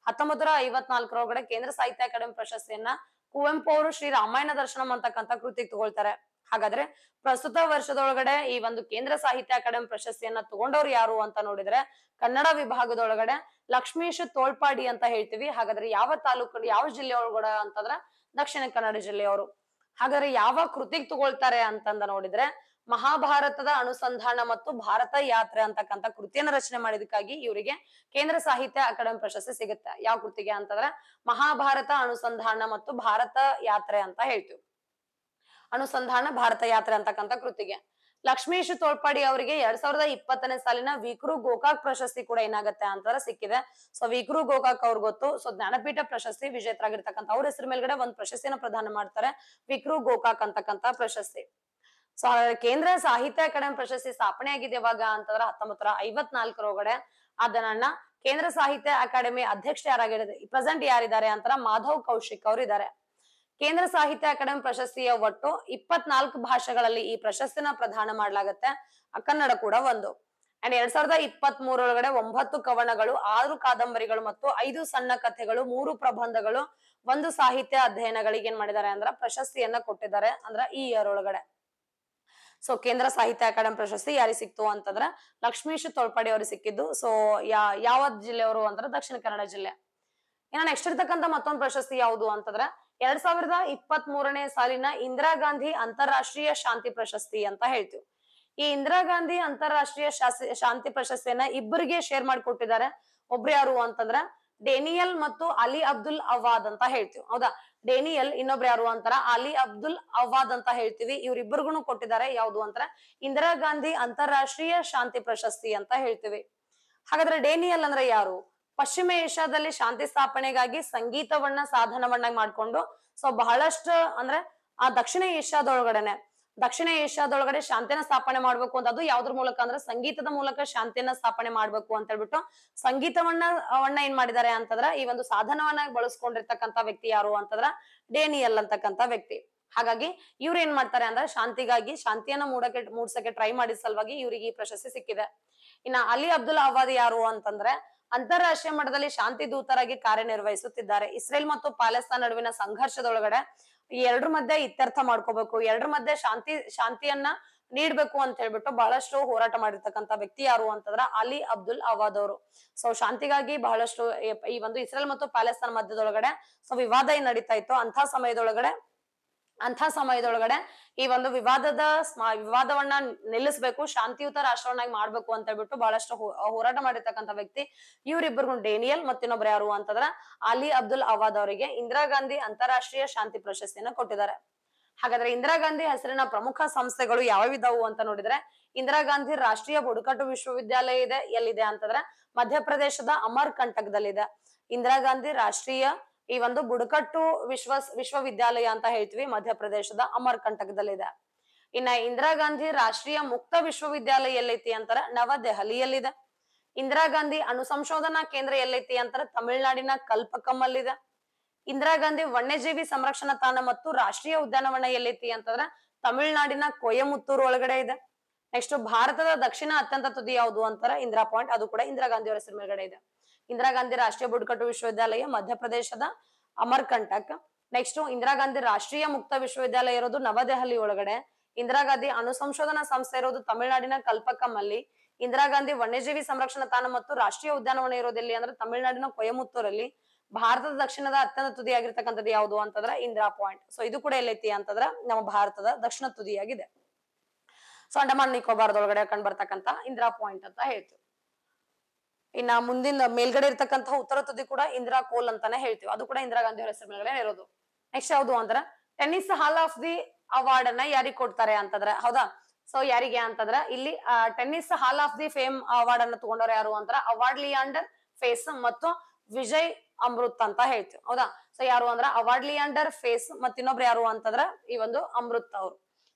ಹತ್ತೊಂಬತ್ತರ ಒಳಗಡೆ ಕೇಂದ್ರ ಸಾಹಿತ್ಯ ಅಕಾಡೆಮಿ ಪ್ರಶಸ್ತಿಯನ್ನ ಕುವೆಂಪು ಅವರು ಶ್ರೀ ರಾಮಾಯಣ ದರ್ಶನಂ ಅಂತಕ್ಕಂಥ ಕೃತಿ ತಗೊಳ್ತಾರೆ ಹಾಗಾದ್ರೆ ಪ್ರಸ್ತುತ ವರ್ಷದೊಳಗಡೆ ಈ ಒಂದು ಕೇಂದ್ರ ಸಾಹಿತ್ಯ ಅಕಾಡೆಮಿ ಪ್ರಶಸ್ತಿಯನ್ನ ತಗೊಂಡವ್ರು ಯಾರು ಅಂತ ನೋಡಿದ್ರೆ ಕನ್ನಡ ವಿಭಾಗದೊಳಗಡೆ ಲಕ್ಷ್ಮೀಶ್ ತೋಳ್ಪಾಡಿ ಅಂತ ಹೇಳ್ತೀವಿ ಹಾಗಾದ್ರೆ ಯಾವ ತಾಲೂಕು ಯಾವ ಜಿಲ್ಲೆಯೊಳಗಡೆ ಅಂತಂದ್ರ ದಕ್ಷಿಣ ಕನ್ನಡ ಜಿಲ್ಲೆಯವರು ಹಾಗಾದ್ರೆ ಯಾವ ಕೃತಿಗೆ ತಗೊಳ್ತಾರೆ ಅಂತಂದ ನೋಡಿದ್ರೆ ಮಹಾಭಾರತದ ಅನುಸಂಧಾನ ಮತ್ತು ಭಾರತ ಯಾತ್ರೆ ಅಂತಕ್ಕಂಥ ಕೃತಿಯನ್ನ ರಚನೆ ಮಾಡಿದಕ್ಕಾಗಿ ಇವರಿಗೆ ಕೇಂದ್ರ ಸಾಹಿತ್ಯ ಅಕಾಡೆಮಿ ಪ್ರಶಸ್ತಿ ಸಿಗುತ್ತೆ ಯಾವ ಕೃತಿಗೆ ಅಂತಂದ್ರೆ ಮಹಾಭಾರತ ಅನುಸಂಧಾನ ಮತ್ತು ಭಾರತ ಯಾತ್ರೆ ಅಂತ ಹೇಳ್ತೀವಿ ಅನುಸಂಧಾನ ಭಾರತ ಯಾತ್ರೆ ಅಂತಕ್ಕಂಥ ಕೃತಿಗೆ ಲಕ್ಷ್ಮೀಶ್ ತೋಳ್ಪಾಡಿ ಅವರಿಗೆ ಎರಡ್ ಸಾವಿರದ ಇಪ್ಪತ್ತನೇ ಸಾಲಿನ ವಿಕ್ರು ಗೋಕಾಕ್ ಪ್ರಶಸ್ತಿ ಕೂಡ ಏನಾಗತ್ತೆ ಅಂತಾರ ಸಿಕ್ಕಿದೆ ಸೊ ವಿಕ್ರು ಗೋಕಾಕ್ ಅವ್ರ ಗೊತ್ತು ಸೊ ಜ್ಞಾನಪೀಠ ಪ್ರಶಸ್ತಿ ವಿಜೇತರಾಗಿರ್ತಕ್ಕಂಥ ಅವ್ರ ಹೆಸರು ಮೇಲ್ಗಡೆ ಒಂದ್ ಪ್ರಶಸ್ತಿಯನ್ನು ಪ್ರದಾನ ಮಾಡ್ತಾರೆ ವಿಕ್ರು ಗೋಕಾಕ್ ಅಂತಕ್ಕಂಥ ಪ್ರಶಸ್ತಿ ಸೊ ಕೇಂದ್ರ ಸಾಹಿತ್ಯ ಅಕಾಡೆಮಿ ಪ್ರಶಸ್ತಿ ಸ್ಥಾಪನೆ ಆಗಿದೆ ಇವಾಗ ಅಂತಂದ್ರ ಹತ್ತೊಂಬತ್ತರ ಐವತ್ನಾಲ್ಕರ ಒಳಗಡೆ ಅದನ್ನ ಕೇಂದ್ರ ಸಾಹಿತ್ಯ ಅಕಾಡೆಮಿ ಅಧ್ಯಕ್ಷ ಯಾರಾಗಿದ್ದಾರೆ ಪ್ರೆಸೆಂಟ್ ಯಾರಿದ್ದಾರೆ ಅಂತಾರ ಮಾಧವ್ ಕೌಶಿಕ್ ಅವರು ಇದ್ದಾರೆ ಕೇಂದ್ರ ಸಾಹಿತ್ಯ ಅಕಾಡೆಮಿ ಪ್ರಶಸ್ತಿಯ ಒಟ್ಟು ಇಪ್ಪತ್ನಾಲ್ಕು ಭಾಷೆಗಳಲ್ಲಿ ಈ ಪ್ರಶಸ್ತಿನ ಪ್ರದಾನ ಮಾಡ್ಲಾಗತ್ತೆ ಕನ್ನಡ ಕೂಡ ಒಂದು ಅಂಡ್ ಎರಡ್ ಸಾವಿರದ ಇಪ್ಪತ್ತ್ ಮೂರೊಳಗಡೆ ಒಂಬತ್ತು ಕವನಗಳು ಆರು ಕಾದಂಬರಿಗಳು ಮತ್ತು ಐದು ಸಣ್ಣ ಕಥೆಗಳು ಮೂರು ಪ್ರಬಂಧಗಳು ಒಂದು ಸಾಹಿತ್ಯ ಅಧ್ಯಯನಗಳಿಗೆ ಏನ್ ಮಾಡಿದ್ದಾರೆ ಅಂದ್ರ ಪ್ರಶಸ್ತಿಯನ್ನ ಕೊಟ್ಟಿದ್ದಾರೆ ಅಂದ್ರ ಈ ಇಯರ್ ಒಳಗಡೆ ಸೊ ಕೇಂದ್ರ ಸಾಹಿತ್ಯ ಅಕಾಡೆಮಿ ಪ್ರಶಸ್ತಿ ಯಾರಿಗೆ ಸಿಕ್ತು ಅಂತಂದ್ರೆ ಲಕ್ಷ್ಮೀಶ್ ತೋಳ್ಪಾಡಿ ಅವ್ರಿಗೆ ಸಿಕ್ಕಿದ್ದು ಸೊ ಯಾ ಯಾವ ಜಿಲ್ಲೆಯವರು ಅಂದ್ರೆ ದಕ್ಷಿಣ ಕನ್ನಡ ಜಿಲ್ಲೆ ಇನ್ನ ನೆಕ್ಸ್ಟ್ ಇರ್ತಕ್ಕಂಥ ಮತ್ತೊಂದು ಪ್ರಶಸ್ತಿ ಯಾವುದು ಅಂತಂದ್ರೆ ಎರಡ್ ಸಾವಿರದ ಇಪ್ಪತ್ತ್ ಮೂರನೇ ಸಾಲಿನ ಇಂದಿರಾ ಗಾಂಧಿ ಅಂತಾರಾಷ್ಟ್ರೀಯ ಶಾಂತಿ ಪ್ರಶಸ್ತಿ ಅಂತ ಹೇಳ್ತೀವಿ ಈ ಇಂದಿರಾ ಗಾಂಧಿ ಅಂತಾರಾಷ್ಟ್ರೀಯ ಶಾಂತಿ ಪ್ರಶಸ್ತಿಯನ್ನ ಇಬ್ಬರಿಗೆ ಶೇರ್ ಮಾಡಿಕೊಟ್ಟಿದ್ದಾರೆ ಒಬ್ರು ಯಾರು ಅಂತಂದ್ರ ಡೇನಿಯಲ್ ಮತ್ತು ಅಲಿ ಅಬ್ದುಲ್ ಅವಾದ್ ಅಂತ ಹೇಳ್ತೀವಿ ಹೌದಾ ಡೇನಿಯಲ್ ಇನ್ನೊಬ್ರು ಯಾರು ಅಂತಾರ ಅಲಿ ಅಬ್ದುಲ್ ಅವಾದ್ ಅಂತ ಹೇಳ್ತೀವಿ ಇವ್ರಿಬ್ಬರಿಗೂ ಕೊಟ್ಟಿದ್ದಾರೆ ಯಾವ್ದು ಅಂತರ ಇಂದಿರಾ ಗಾಂಧಿ ಅಂತಾರಾಷ್ಟ್ರೀಯ ಶಾಂತಿ ಪ್ರಶಸ್ತಿ ಅಂತ ಹೇಳ್ತೀವಿ ಹಾಗಾದ್ರೆ ಡೇನಿಯಲ್ ಅಂದ್ರೆ ಯಾರು ಪಶ್ಚಿಮ ಏಷ್ಯಾದಲ್ಲಿ ಶಾಂತಿ ಸ್ಥಾಪನೆಗಾಗಿ ಸಂಗೀತವನ್ನ ಸಾಧನವನ್ನಾಗಿ ಮಾಡ್ಕೊಂಡು ಸೊ ಬಹಳಷ್ಟು ಅಂದ್ರೆ ಆ ದಕ್ಷಿಣ ಏಷ್ಯಾದೊಳಗಡೆನೆ ದಕ್ಷಿಣ ಏಷ್ಯಾದೊಳಗಡೆ ಶಾಂತಿನ ಸ್ಥಾಪನೆ ಮಾಡ್ಬೇಕು ಅಂತ ಅದು ಯಾವ್ದ್ರ ಮೂಲಕ ಅಂದ್ರೆ ಸಂಗೀತದ ಮೂಲಕ ಶಾಂತಿಯನ್ನ ಸ್ಥಾಪನೆ ಮಾಡ್ಬೇಕು ಅಂತ ಹೇಳ್ಬಿಟ್ಟು ಸಂಗೀತವನ್ನ ಅವನ್ನ ಏನ್ ಮಾಡಿದ್ದಾರೆ ಅಂತಂದ್ರ ಈ ಒಂದು ಸಾಧನವನ್ನ ಬಳಸ್ಕೊಂಡಿರ್ತಕ್ಕಂಥ ವ್ಯಕ್ತಿ ಯಾರು ಅಂತಂದ್ರ ಡೇನಿಯಲ್ ಅಂತಕ್ಕಂಥ ವ್ಯಕ್ತಿ ಹಾಗಾಗಿ ಇವ್ರು ಏನ್ ಮಾಡ್ತಾರೆ ಅಂದ್ರೆ ಶಾಂತಿಗಾಗಿ ಶಾಂತಿಯನ್ನ ಮೂಡಕ್ಕೆ ಮೂಡ್ಸಕ್ಕೆ ಟ್ರೈ ಮಾಡಿದ ಸಲುವಾಗಿ ಇವ್ರಿಗೆ ಈ ಪ್ರಶಸ್ತಿ ಸಿಕ್ಕಿದೆ ಇನ್ನ ಅಲಿ ಅಬ್ದುಲ್ ಅವಾದ್ ಯಾರು ಅಂತಂದ್ರೆ ಅಂತಾರಾಷ್ಟ್ರೀಯ ಮಟ್ಟದಲ್ಲಿ ಶಾಂತಿ ದೂತರಾಗಿ ಕಾರ್ಯನಿರ್ವಹಿಸುತ್ತಿದ್ದಾರೆ ಇಸ್ರೇಲ್ ಮತ್ತು ಪ್ಯಾಲೆಸ್ತಾನ್ ನಡುವಿನ ಸಂಘರ್ಷದೊಳಗಡೆ ಎರಡ್ರ ಮಧ್ಯೆ ಇತ್ಯರ್ಥ ಮಾಡ್ಕೋಬೇಕು ಎರಡ್ರ ಮಧ್ಯೆ ಶಾಂತಿ ಶಾಂತಿಯನ್ನ ನೀಡ್ಬೇಕು ಅಂತ ಹೇಳ್ಬಿಟ್ಟು ಬಹಳಷ್ಟು ಹೋರಾಟ ಮಾಡಿರ್ತಕ್ಕಂಥ ವ್ಯಕ್ತಿ ಯಾರು ಅಂತಂದ್ರ ಅಲಿ ಅಬ್ದುಲ್ ಅವಾದ್ ಅವರು ಸೊ ಶಾಂತಿಗಾಗಿ ಬಹಳಷ್ಟು ಈ ಒಂದು ಇಸ್ರೇಲ್ ಮತ್ತು ಪ್ಯಾಲೆಸ್ತಾನ್ ಮಧ್ಯದೊಳಗಡೆ ಸೊ ವಿವಾದ ಏನ್ ನಡೀತಾ ಇತ್ತು ಅಂತ ಸಮಯದೊಳಗಡೆ ಅಂತ ಸಮಯದೊಳಗಡೆ ಈ ಒಂದು ವಿವಾದದ ವಿವಾದವನ್ನ ನಿಲ್ಲಿಸಬೇಕು ಶಾಂತಿಯುತ ರಾಷ್ಟ್ರವನ್ನಾಗಿ ಮಾಡ್ಬೇಕು ಅಂತ ಹೇಳ್ಬಿಟ್ಟು ಬಹಳಷ್ಟು ಹೋರಾಟ ಮಾಡಿರ್ತಕ್ಕಂಥ ವ್ಯಕ್ತಿ ಇವರಿಬ್ಬರು ಡೇನಿಯಲ್ ಮತ್ತಿನ್ನೊಬ್ರು ಯಾರು ಅಂತಂದ್ರ ಅಲಿ ಅಬ್ದುಲ್ ಅವಾದ್ ಅವರಿಗೆ ಇಂದಿರಾ ಗಾಂಧಿ ಅಂತಾರಾಷ್ಟ್ರೀಯ ಶಾಂತಿ ಪ್ರಶಸ್ತಿಯನ್ನ ಕೊಟ್ಟಿದ್ದಾರೆ ಹಾಗಾದ್ರೆ ಇಂದಿರಾ ಗಾಂಧಿ ಹೆಸರಿನ ಪ್ರಮುಖ ಸಂಸ್ಥೆಗಳು ಯಾವ್ಯಾವಿದಾವು ಅಂತ ನೋಡಿದ್ರೆ ಇಂದಿರಾ ಗಾಂಧಿ ರಾಷ್ಟ್ರೀಯ ಬುಡಕಟ್ಟು ವಿಶ್ವವಿದ್ಯಾಲಯ ಇದೆ ಎಲ್ಲಿದೆ ಅಂತಂದ್ರೆ ಮಧ್ಯಪ್ರದೇಶದ ಅಮರ್ ಕಂಟಕದಲ್ಲಿದೆ ಇಂದಿರಾ ಗಾಂಧಿ ರಾಷ್ಟ್ರೀಯ ಈ ಒಂದು ಬುಡಕಟ್ಟು ವಿಶ್ವ ವಿಶ್ವವಿದ್ಯಾಲಯ ಅಂತ ಹೇಳ್ತೀವಿ ಮಧ್ಯಪ್ರದೇಶದ ಅಮರ್ ಇದೆ ಇನ್ನ ಇಂದಿರಾ ಗಾಂಧಿ ರಾಷ್ಟ್ರೀಯ ಮುಕ್ತ ವಿಶ್ವವಿದ್ಯಾಲಯ ಎಲ್ಲೈತಿ ಅಂತಾರೆ ನವದೆಹಲಿಯಲ್ಲಿದೆ ಇಂದಿರಾ ಗಾಂಧಿ ಅಣುಸಂಶೋಧನಾ ಕೇಂದ್ರ ಎಲ್ಲೈತಿ ಅಂತಾರೆ ತಮಿಳುನಾಡಿನ ಕಲ್ಪಕಮ್ಮಲ್ಲಿದೆ ಇಂದಿರಾ ಗಾಂಧಿ ವನ್ಯಜೀವಿ ಸಂರಕ್ಷಣಾ ತಾಣ ಮತ್ತು ರಾಷ್ಟ್ರೀಯ ಉದ್ಯಾನವನ ಎಲ್ಲೈತಿ ಅಂತಂದ್ರ ತಮಿಳುನಾಡಿನ ಕೊಯಮುತ್ತೂರು ಒಳಗಡೆ ಇದೆ ನೆಕ್ಸ್ಟ್ ಭಾರತದ ದಕ್ಷಿಣ ಅತ್ಯಂತ ತುದಿ ಯಾವುದು ಅಂತಾರೆ ಇಂದಿರಾ ಪಾಯಿಂಟ್ ಅದು ಕೂಡ ಇಂದಿರಾ ಗಾಂಧಿ ಅವರ ಹೆಸರು ಮೇಲ್ಗಡೆ ಇದೆ ಇಂದಿರಾ ಗಾಂಧಿ ರಾಷ್ಟ್ರೀಯ ಬುಡಕಟ್ಟು ವಿಶ್ವವಿದ್ಯಾಲಯ ಮಧ್ಯಪ್ರದೇಶದ ಅಮರ್ಕಂಟಕ್ ನೆಕ್ಸ್ಟ್ ಇಂದಿರಾ ಗಾಂಧಿ ರಾಷ್ಟ್ರೀಯ ಮುಕ್ತ ವಿಶ್ವವಿದ್ಯಾಲಯ ಇರೋದು ನವದೆಹಲಿ ಒಳಗಡೆ ಇಂದಿರಾ ಗಾಂಧಿ ಅನುಸಂಶೋಧನಾ ಸಂಸ್ಥೆ ಇರೋದು ತಮಿಳುನಾಡಿನ ಕಲ್ಪಕಮ್ಮಲ್ಲಿ ಇಂದಿರಾ ಗಾಂಧಿ ವನ್ಯಜೀವಿ ಸಂರಕ್ಷಣಾ ತಾಣ ಮತ್ತು ರಾಷ್ಟ್ರೀಯ ಉದ್ಯಾನವನ ಇರೋದೆಲ್ಲಿ ಅಂದ್ರೆ ತಮಿಳುನಾಡಿನ ಕೊಯಮುತ್ತೂರಲ್ಲಿ ಭಾರತದ ದಕ್ಷಿಣದ ಅತ್ಯಂತ ತುದಿಯಾಗಿರ್ತಕ್ಕಂಥದ್ದು ಯಾವುದು ಅಂತಂದ್ರೆ ಇಂದಿರಾ ಪಾಯಿಂಟ್ ಸೊ ಇದು ಕೂಡ ಎಲ್ಲೈತಿ ಅಂತಂದ್ರೆ ನಮ್ಮ ಭಾರತದ ದಕ್ಷಿಣ ತುದಿಯಾಗಿದೆ ಸೊ ಅಂಡಮಾನ್ ಒಳಗಡೆ ಕಂಡು ಬರ್ತಕ್ಕಂಥ ಇಂದಿರಾ ಪಾಯಿಂಟ್ ಅಂತ ಹೇಳ್ತೀವಿ ಇನ್ನ ಮುಂದಿನ ಮೇಲ್ಗಡೆ ಇರ್ತಕ್ಕಂತಹ ಉತ್ತರ ತುದಿ ಕೂಡ ಇಂದಿರಾ ಕೋಲ್ ಅಂತಾನೆ ಹೇಳ್ತೀವಿ ಅದು ಕೂಡ ಇಂದಿರಾ ಗಾಂಧಿ ಅವರ ಹೆಸರು ಮೇಲ್ಗಡೆ ಇರೋದು ನೆಕ್ಸ್ಟ್ ಯಾವ್ದು ಅಂದ್ರ tennis hall of the award ಅನ್ನ ಯಾರಿಗೆ ಕೊಡ್ತಾರೆ ಅಂತಂದ್ರೆ ಹೌದಾ ಸೊ ಯಾರಿಗೆ ಅಂತಂದ್ರ ಇಲ್ಲಿ tennis hall of the fame award ಅನ್ನ ತಗೊಂಡವ್ರು ಯಾರು ಅಂದ್ರೆ ಅವಾರ್ಡ್ ಲಿಯಾಂಡರ್ ಫೇಸ್ ಮತ್ತು ವಿಜಯ್ ಅಮೃತ್ ಅಂತ ಹೇಳ್ತೀವಿ ಹೌದಾ ಸೊ ಯಾರು ಅಂದ್ರ ಅವಾರ್ಡ್ ಲಿಯಾಂಡರ್ ಫೇಸ್ ಮತ್ತ ಇನ್ನೊಬ್ರು ಯಾರು ಅಂತಂದ್ರ ಈ ಒಂದು ಅಮೃತ್ ಅವ್ರು